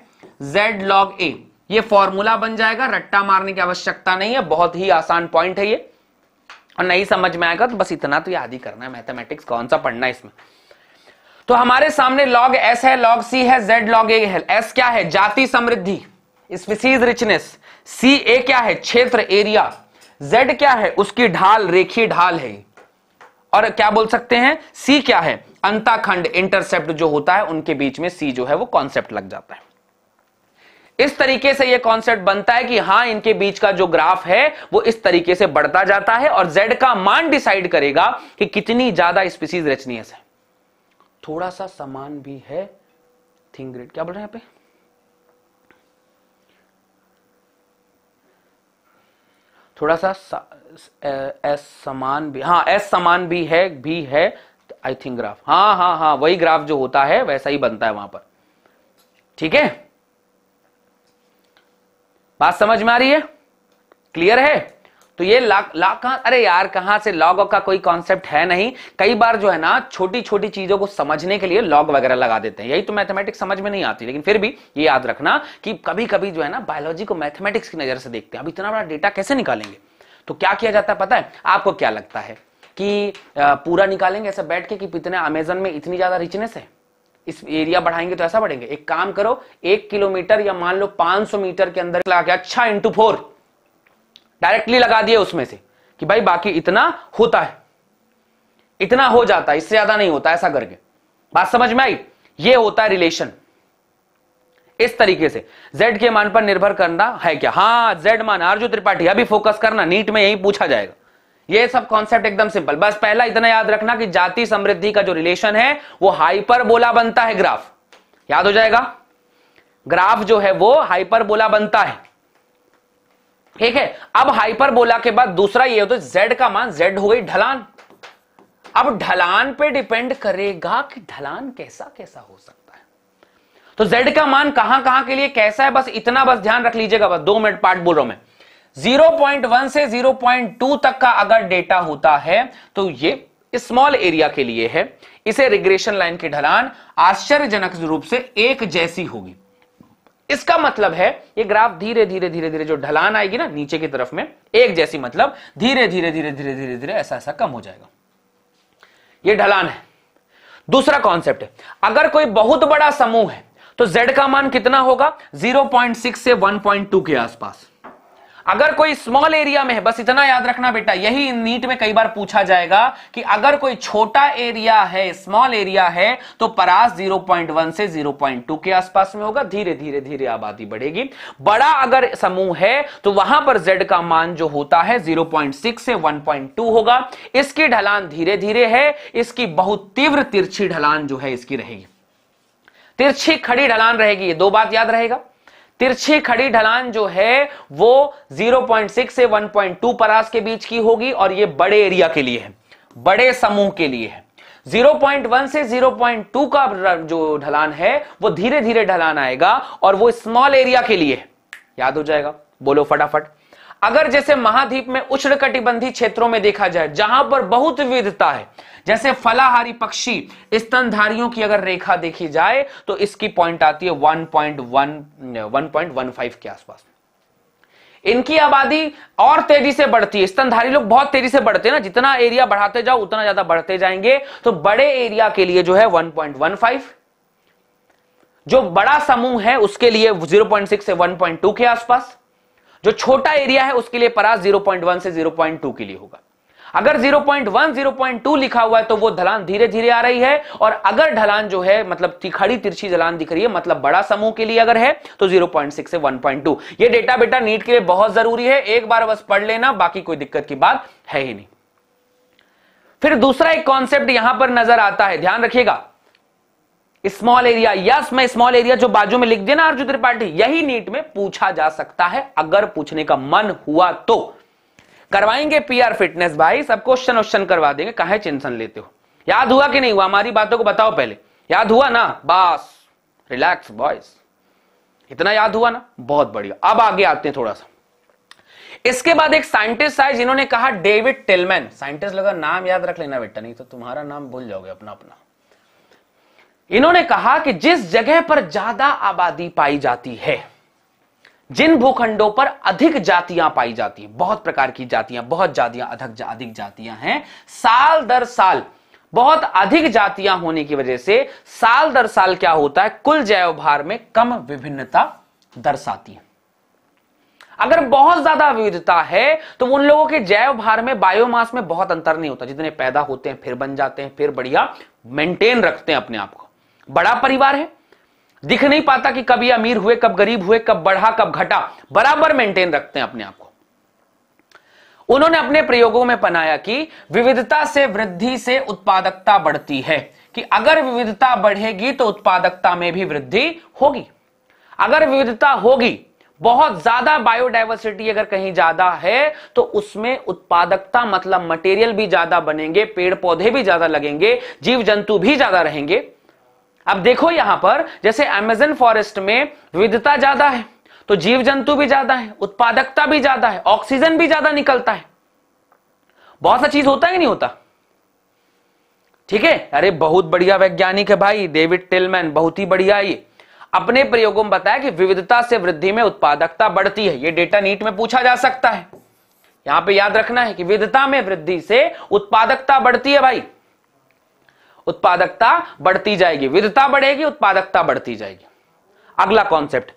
जेड लॉग ए ये फॉर्मूला बन जाएगा रट्टा मारने की आवश्यकता नहीं है बहुत ही आसान पॉइंट है ये और नहीं समझ में आएगा तो बस इतना तो याद ही करना है मैथमेटिक्स कौन सा पढ़ना है इसमें तो हमारे सामने लॉग एस है लॉग सी है जेड लॉग ए है एस क्या है जाति समृद्धि स्पीसीज रिचनेस सी ए क्या है क्षेत्र एरिया जेड क्या है उसकी ढाल रेखी ढाल है और क्या बोल सकते हैं सी क्या है अंताखंड इंटरसेप्ट जो होता है उनके बीच में सी जो है वो कॉन्सेप्ट लग जाता है इस तरीके से ये कॉन्सेप्ट बनता है कि हाँ इनके बीच का जो ग्राफ है वो इस तरीके से बढ़ता जाता है और जेड का मान डिसाइड करेगा कि कितनी ज्यादा स्पीसीज रचनीय है थोड़ा सा समान भी है थिंग ग्रेड क्या बोल रहे हैं यहां पे थोड़ा सा एस समान भी हाँ एस समान भी है भी है आई थिंक ग्राफ हाँ हाँ हाँ वही ग्राफ जो होता है वैसा ही बनता है वहां पर ठीक है बात समझ में आ रही है क्लियर है तो ये लाख लाख अरे यार कहां से लॉग का कोई कॉन्सेप्ट है नहीं कई बार जो है ना छोटी छोटी चीजों को समझने के लिए लॉग वगैरह लगा देते हैं यही तो मैथमेटिक्स समझ में नहीं आती लेकिन फिर भी ये याद रखना कि कभी कभी जो है ना बायोलॉजी को मैथमेटिक्स की नजर से देखते हैं अब इतना बड़ा डेटा कैसे निकालेंगे तो क्या किया जाता है पता है आपको क्या लगता है कि पूरा निकालेंगे ऐसा बैठ के कि इतने अमेजन में इतनी ज्यादा रिचनेस है इस एरिया बढ़ाएंगे तो ऐसा बढ़ेंगे एक काम करो एक किलोमीटर या मान लो 500 मीटर के अंदर अच्छा इंटू फोर डायरेक्टली लगा दिए उसमें से कि भाई बाकी इतना होता है इतना हो जाता है इससे ज्यादा नहीं होता ऐसा करके बात समझ में आई ये होता है रिलेशन इस तरीके से जेड के मान पर निर्भर करना है क्या हाँ जेड मान आरजू त्रिपाठी अभी फोकस करना नीट में यही पूछा जाएगा ये सब कॉन्सेप्ट एकदम सिंपल बस पहला इतना याद रखना कि जाति समृद्धि का जो रिलेशन है वो हाइपर बोला बनता है ग्राफ याद हो जाएगा ग्राफ जो है वो हाइपर बोला बनता है ठीक है अब हाइपरबोला के बाद दूसरा ये होता है जेड तो का मान जेड हो गई ढलान अब ढलान पे डिपेंड करेगा कि ढलान कैसा कैसा हो सकता है तो जेड का मान कहां कहां के लिए कैसा है बस इतना बस ध्यान रख लीजिएगा बस दो मिनट पार्ट बोल रहा हूं मैं 0.1 से 0.2 तक का अगर डेटा होता है तो ये स्मॉल एरिया के लिए है इसे रिग्रेशन लाइन की ढलान आश्चर्यजनक रूप से एक जैसी होगी इसका मतलब है ये ग्राफ धीरे धीरे धीरे धीरे जो ढलान आएगी ना नीचे की तरफ में एक जैसी मतलब धीरे धीरे धीरे धीरे धीरे धीरे ऐसा ऐसा कम हो जाएगा ये ढलान है दूसरा कॉन्सेप्ट है अगर कोई बहुत बड़ा समूह है तो z का मान कितना होगा 0.6 से 1.2 के आसपास अगर कोई स्मॉल एरिया में है बस इतना याद रखना बेटा यही नीट में कई बार पूछा जाएगा कि अगर कोई छोटा एरिया है स्मॉल एरिया है तो परास 0.1 से 0.2 के आसपास में होगा धीरे धीरे धीरे आबादी बढ़ेगी बड़ा अगर समूह है तो वहां पर जेड का मान जो होता है 0.6 से 1.2 होगा इसकी ढलान धीरे धीरे है इसकी बहुत तीव्र तिरछी ढलान जो है इसकी रहेगी तिरछी खड़ी ढलान रहेगी ये दो बात याद रहेगा तिरछी खड़ी ढलान जो है वो 0.6 से 1.2 परास के बीच की होगी और ये बड़े एरिया के लिए है बड़े समूह के लिए है 0.1 से 0.2 का जो ढलान है वो धीरे धीरे ढलान आएगा और वो स्मॉल एरिया के लिए है याद हो जाएगा बोलो फटाफट अगर जैसे महाद्वीप में उष्ण कटिबंधी क्षेत्रों में देखा जाए जहां पर बहुत विविधता है जैसे फलाहारी पक्षी स्तनधारियों की अगर रेखा देखी जाए तो इसकी पॉइंट आती है 1.1 1.15 के आसपास इनकी आबादी और तेजी से बढ़ती है स्तनधारी लोग बहुत तेजी से बढ़ते हैं ना जितना एरिया बढ़ाते जाओ उतना ज्यादा बढ़ते जाएंगे तो बड़े एरिया के लिए जो है वन जो बड़ा समूह है उसके लिए जीरो से वन के आसपास जो छोटा एरिया है उसके लिए परास 0.1 से 0.2 के लिए होगा अगर 0.1 0.2 लिखा हुआ है तो वो ढलान धीरे धीरे आ रही है और अगर ढलान जो है मतलब तिखड़ी तिरछी ढलान दिख रही है मतलब बड़ा समूह के लिए अगर है तो 0.6 से 1.2 ये डेटा बेटा नीट के लिए बहुत जरूरी है एक बार बस पढ़ लेना बाकी कोई दिक्कत की बात है ही नहीं फिर दूसरा एक कॉन्सेप्ट यहां पर नजर आता है ध्यान रखिएगा स्मॉल एरिया यस मैं स्मॉल एरिया जो बाजू में लिख देना अर्जुन त्रिपाठी यही नीट में पूछा जा सकता है अगर पूछने का मन हुआ तो करवाएंगे पीआर फिटनेस भाई सब क्वेश्चन क्वेश्चन करवा देंगे कहा चिंतन लेते हो याद हुआ कि नहीं हुआ हमारी बातों को बताओ पहले याद हुआ ना बस रिलैक्स बॉयस इतना याद हुआ ना बहुत बढ़िया अब आगे आते हैं थोड़ा सा इसके बाद एक साइंटिस्ट आए जिन्होंने कहा डेविड टेलमैन साइंटिस्ट लगा नाम याद रख लेना बेटा नहीं तो तुम्हारा नाम भूल जाओगे अपना अपना इन्होंने कहा कि जिस जगह पर ज्यादा आबादी पाई जाती है जिन भूखंडों पर अधिक जातियां पाई जाती हैं बहुत प्रकार की जातियां बहुत जातियां अधिक अधिक जातियां हैं साल दर साल बहुत अधिक जातियां होने की वजह से साल दर साल क्या होता है कुल जैव भार में कम विभिन्नता दर्शाती है अगर बहुत ज्यादा विविधता है तो उन लोगों के जैव भार में बायोमास में बहुत अंतर नहीं होता जितने पैदा होते हैं फिर बन जाते हैं फिर बढ़िया मेंटेन रखते हैं अपने आप को बड़ा परिवार है दिख नहीं पाता कि कभी अमीर हुए कब गरीब हुए कब बढ़ा कब घटा बराबर मेंटेन रखते हैं अपने आप को उन्होंने अपने प्रयोगों में बनाया कि विविधता से वृद्धि से उत्पादकता बढ़ती है कि अगर विविधता बढ़ेगी तो उत्पादकता में भी वृद्धि होगी अगर विविधता होगी बहुत ज्यादा बायोडाइवर्सिटी अगर कहीं ज्यादा है तो उसमें उत्पादकता मतलब मटेरियल भी ज्यादा बनेंगे पेड़ पौधे भी ज्यादा लगेंगे जीव जंतु भी ज्यादा रहेंगे अब देखो यहां पर जैसे अमेजन फॉरेस्ट में विविधता ज्यादा है तो जीव जंतु भी ज्यादा है उत्पादकता भी ज्यादा है ऑक्सीजन भी ज्यादा निकलता है बहुत सा चीज होता है नहीं होता ठीक है अरे बहुत बढ़िया वैज्ञानिक है भाई डेविड टेलमैन बहुत ही बढ़िया ये अपने प्रयोगों में बताया कि विविधता से वृद्धि में उत्पादकता बढ़ती है ये डेटा नीट में पूछा जा सकता है यहां पे याद रखना है कि विविधता में वृद्धि से उत्पादकता बढ़ती है भाई उत्पादकता बढ़ती जाएगी विधता बढ़ेगी उत्पादकता बढ़ती जाएगी अगला कॉन्सेप्ट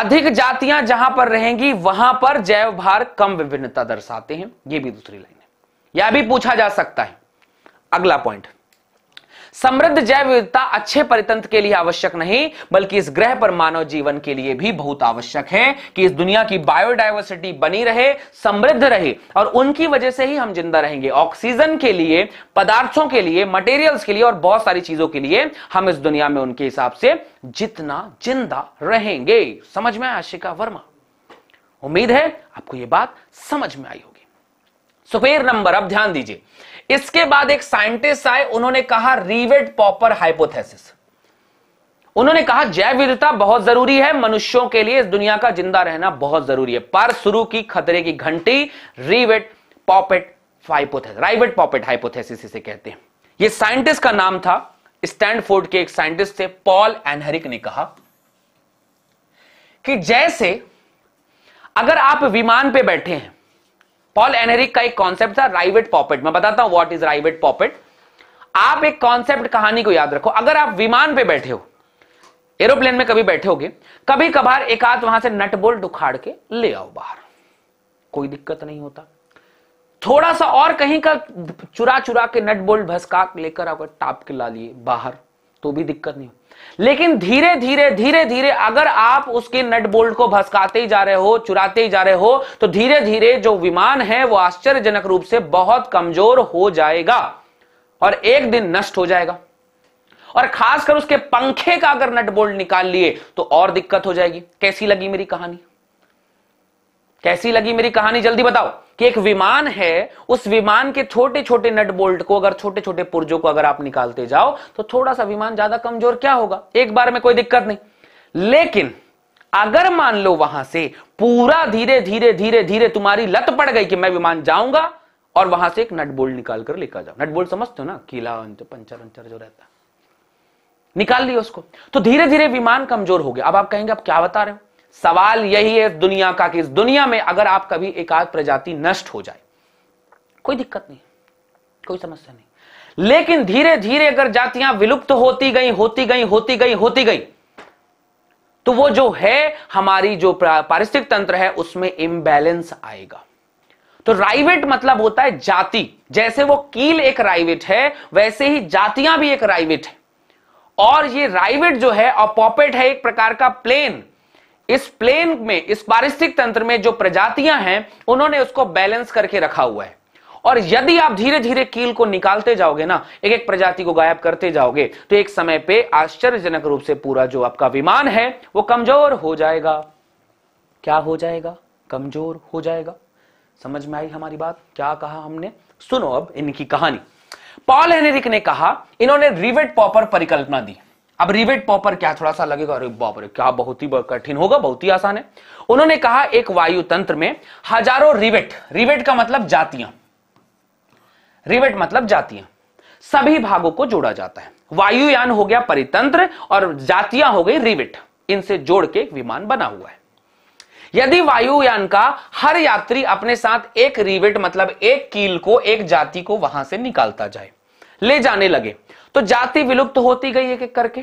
अधिक जातियां जहां पर रहेंगी वहां पर जैव भार कम विभिन्नता दर्शाते हैं यह भी दूसरी लाइन है यह भी पूछा जा सकता है अगला पॉइंट समृद्ध जैव विविधता अच्छे परितंत्र के लिए आवश्यक नहीं बल्कि इस ग्रह पर मानव जीवन के लिए भी बहुत आवश्यक है कि इस दुनिया की बायोडाइवर्सिटी बनी रहे समृद्ध रहे और उनकी वजह से ही हम जिंदा रहेंगे ऑक्सीजन के लिए पदार्थों के लिए मटेरियल्स के लिए और बहुत सारी चीजों के लिए हम इस दुनिया में उनके हिसाब से जितना जिंदा रहेंगे समझ में आशिका वर्मा उम्मीद है आपको यह बात समझ में आई होगी सुपेर नंबर अब ध्यान दीजिए इसके बाद एक साइंटिस्ट आए उन्होंने कहा रीवेट पॉपर हाइपोथेसिस उन्होंने कहा जैव विविधता बहुत जरूरी है मनुष्यों के लिए इस दुनिया का जिंदा रहना बहुत जरूरी है पर शुरू की खतरे की घंटी रीवेट पॉपेट हाइपोथेसिस राइवेट पॉपेट हाइपोथेसिस इसे कहते हैं ये साइंटिस्ट का नाम था स्टैंडफोर्ड के एक साइंटिस्ट थे पॉल एनहरिक ने कहा कि जैसे अगर आप विमान पे बैठे हैं पॉल एनहरिक का एक कॉन्सेप्ट था राइवेट पॉपेट मैं बताता हूं व्हाट इज राइवेट पॉपेट आप एक कॉन्सेप्ट कहानी को याद रखो अगर आप विमान पे बैठे हो एरोप्लेन में कभी बैठे होगे कभी कभार एक आध वहां से नट बोल्ट उखाड़ के ले आओ बाहर कोई दिक्कत नहीं होता थोड़ा सा और कहीं का चुरा चुरा के नट बोल्ट भसका लेकर आप टाप के ला लिए बाहर तो भी दिक्कत नहीं लेकिन धीरे धीरे धीरे धीरे अगर आप उसके नट बोल्ट को भसकाते ही जा रहे हो चुराते ही जा रहे हो तो धीरे धीरे जो विमान है वो आश्चर्यजनक रूप से बहुत कमजोर हो जाएगा और एक दिन नष्ट हो जाएगा और खासकर उसके पंखे का अगर नट बोल्ट निकाल लिए तो और दिक्कत हो जाएगी कैसी लगी मेरी कहानी कैसी लगी मेरी कहानी जल्दी बताओ कि एक विमान है उस विमान के छोटे छोटे नट बोल्ट को अगर छोटे छोटे पुर्जों को अगर आप निकालते जाओ तो थोड़ा सा विमान ज्यादा कमजोर क्या होगा एक बार में कोई दिक्कत नहीं लेकिन अगर मान लो वहां से पूरा धीरे धीरे धीरे धीरे तुम्हारी लत पड़ गई कि मैं विमान जाऊंगा और वहां से एक नट बोल्ट निकाल कर लेकर जाओ नट बोल्ट समझते हो ना किला पंचर वंचर जो रहता निकाल लिया उसको तो धीरे धीरे विमान कमजोर हो गया अब आप कहेंगे आप क्या बता रहे हो सवाल यही है दुनिया का कि इस दुनिया में अगर आप कभी एकाध प्रजाति नष्ट हो जाए कोई दिक्कत नहीं कोई समस्या नहीं लेकिन धीरे धीरे अगर जातियां विलुप्त होती गई होती गई होती गई होती गई तो वो जो है हमारी जो पारिस्थितिक तंत्र है उसमें इम्बैलेंस आएगा तो राइवेट मतलब होता है जाति जैसे वो कील एक राइवेट है वैसे ही जातियां भी एक राइवेट है और ये राइवेट जो है और पॉपेट है एक प्रकार का प्लेन इस प्लेन में इस पारिस्थितिक तंत्र में जो प्रजातियां हैं उन्होंने उसको बैलेंस करके रखा हुआ है और यदि आप धीरे धीरे कील को निकालते जाओगे ना एक एक प्रजाति को गायब करते जाओगे तो एक समय पे आश्चर्यजनक रूप से पूरा जो आपका विमान है वो कमजोर हो जाएगा क्या हो जाएगा कमजोर हो जाएगा समझ में आई हमारी बात क्या कहा हमने सुनो अब इनकी कहानी पॉल हेनरिक ने कहा इन्होंने रिवेट पॉपर परिकल्पना दी अब रिवेट पॉपर क्या थोड़ा सा लगेगा अरे बाप रे क्या बहुत ही कठिन होगा बहुत ही आसान है उन्होंने कहा एक वायु तंत्र में हजारों रिवेट रिवेट का मतलब जातियां रिवेट मतलब जातियां सभी भागों को जोड़ा जाता है वायुयान हो गया परितंत्र और जातियां हो गई रिवेट इनसे जोड़ के एक विमान बना हुआ है यदि वायुयान का हर यात्री अपने साथ एक रिवेट मतलब एक कील को एक जाति को वहां से निकालता जाए ले जाने लगे तो जाति विलुप्त होती गई एक एक करके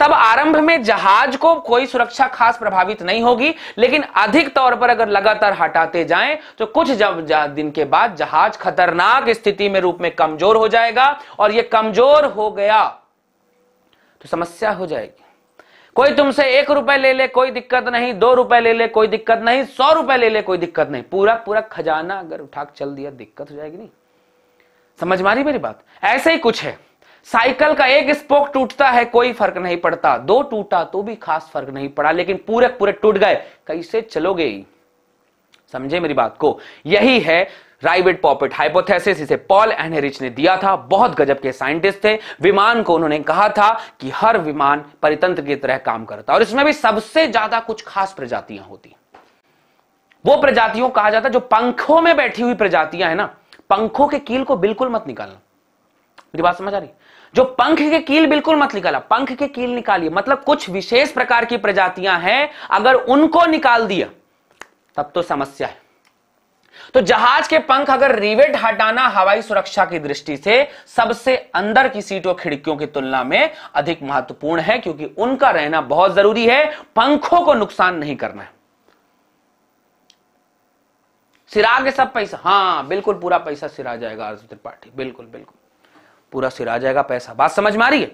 तब आरंभ में जहाज को कोई सुरक्षा खास प्रभावित नहीं होगी लेकिन अधिक तौर पर अगर लगातार हटाते जाएं तो कुछ जब दिन के बाद जहाज खतरनाक स्थिति में रूप में कमजोर हो जाएगा और यह कमजोर हो गया तो समस्या हो जाएगी कोई तुमसे एक रुपए ले ले कोई दिक्कत नहीं दो रुपए ले ले कोई दिक्कत नहीं सौ रुपए ले ले कोई दिक्कत नहीं पूरा पूरा खजाना अगर उठाक चल दिया दिक्कत हो जाएगी नहीं समझ मारी मेरी बात ऐसे ही कुछ है साइकिल का एक स्पोक टूटता है कोई फर्क नहीं पड़ता दो टूटा तो भी खास फर्क नहीं पड़ा लेकिन पूरे पूरे टूट गए कैसे चलोगे समझे मेरी बात को यही है राइवेट पॉपेट हाइपोथेसिस इसे पॉल एनहेरिच ने दिया था बहुत गजब के साइंटिस्ट थे विमान को उन्होंने कहा था कि हर विमान परितंत्र की तरह काम करता और इसमें भी सबसे ज्यादा कुछ खास प्रजातियां होती वो प्रजातियों कहा जाता जो पंखों में बैठी हुई प्रजातियां है ना पंखों के कील को बिल्कुल मत निकालना मेरी बात समझ आ रही जो पंख के कील बिल्कुल मत निकाला पंख के कील निकालिए मतलब कुछ विशेष प्रकार की प्रजातियां हैं अगर उनको निकाल दिया तब तो समस्या है तो जहाज के पंख अगर रिवेट हटाना हवाई सुरक्षा की दृष्टि से सबसे अंदर की सीटों खिड़कियों की तुलना में अधिक महत्वपूर्ण है क्योंकि उनका रहना बहुत जरूरी है पंखों को नुकसान नहीं करना है सिरा के सब पैसा हाँ बिल्कुल पूरा पैसा सिरा जाएगा अर्जुन त्रिपाठी बिल्कुल बिल्कुल पूरा सिरा जाएगा पैसा बात समझ में आ रही है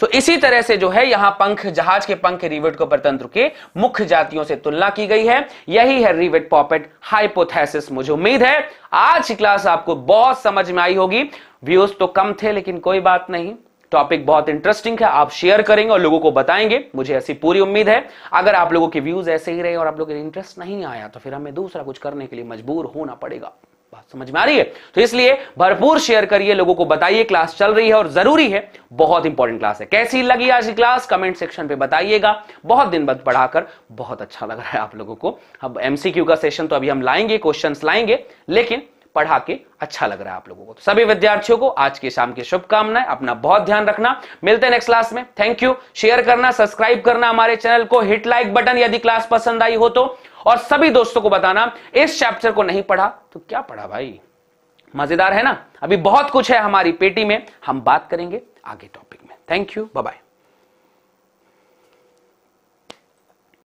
तो इसी तरह से जो है यहां पंख जहाज के पंख रिवेट को परतंत्र के मुख्य जातियों से तुलना की गई है यही है रिवेट पॉपेट हाइपोथेसिस मुझे उम्मीद है आज की क्लास आपको बहुत समझ में आई होगी व्यूज तो कम थे लेकिन कोई बात नहीं टॉपिक बहुत इंटरेस्टिंग है आप शेयर करेंगे और लोगों को बताएंगे मुझे ऐसी पूरी उम्मीद है अगर आप लोगों के व्यूज ऐसे ही रहे और आप लोगों के इंटरेस्ट नहीं आया तो फिर हमें दूसरा कुछ करने के लिए मजबूर होना पड़ेगा बात समझ में आ रही है तो इसलिए भरपूर शेयर करिए लोगों को बताइए क्लास चल रही है और जरूरी है बहुत इंपॉर्टेंट क्लास है कैसी लगी आज की क्लास कमेंट सेक्शन पे बताइएगा बहुत दिन बाद पढ़ाकर बहुत अच्छा लग रहा है आप लोगों को अब एमसीक्यू का सेशन तो अभी हम लाएंगे क्वेश्चन लाएंगे लेकिन पढ़ा के अच्छा लग रहा है आप लोगों को तो सभी विद्यार्थियों को आज के शाम की शुभकामनाएं अपना बहुत ध्यान रखना मिलते हैं नेक्स्ट क्लास में थैंक यू शेयर करना सब्सक्राइब करना हमारे चैनल को हिट लाइक बटन यदि क्लास पसंद आई हो तो और सभी दोस्तों को बताना इस चैप्टर को नहीं पढ़ा तो क्या पढ़ा भाई मजेदार है ना अभी बहुत कुछ है हमारी पेटी में हम बात करेंगे आगे टॉपिक में थैंक यू बाय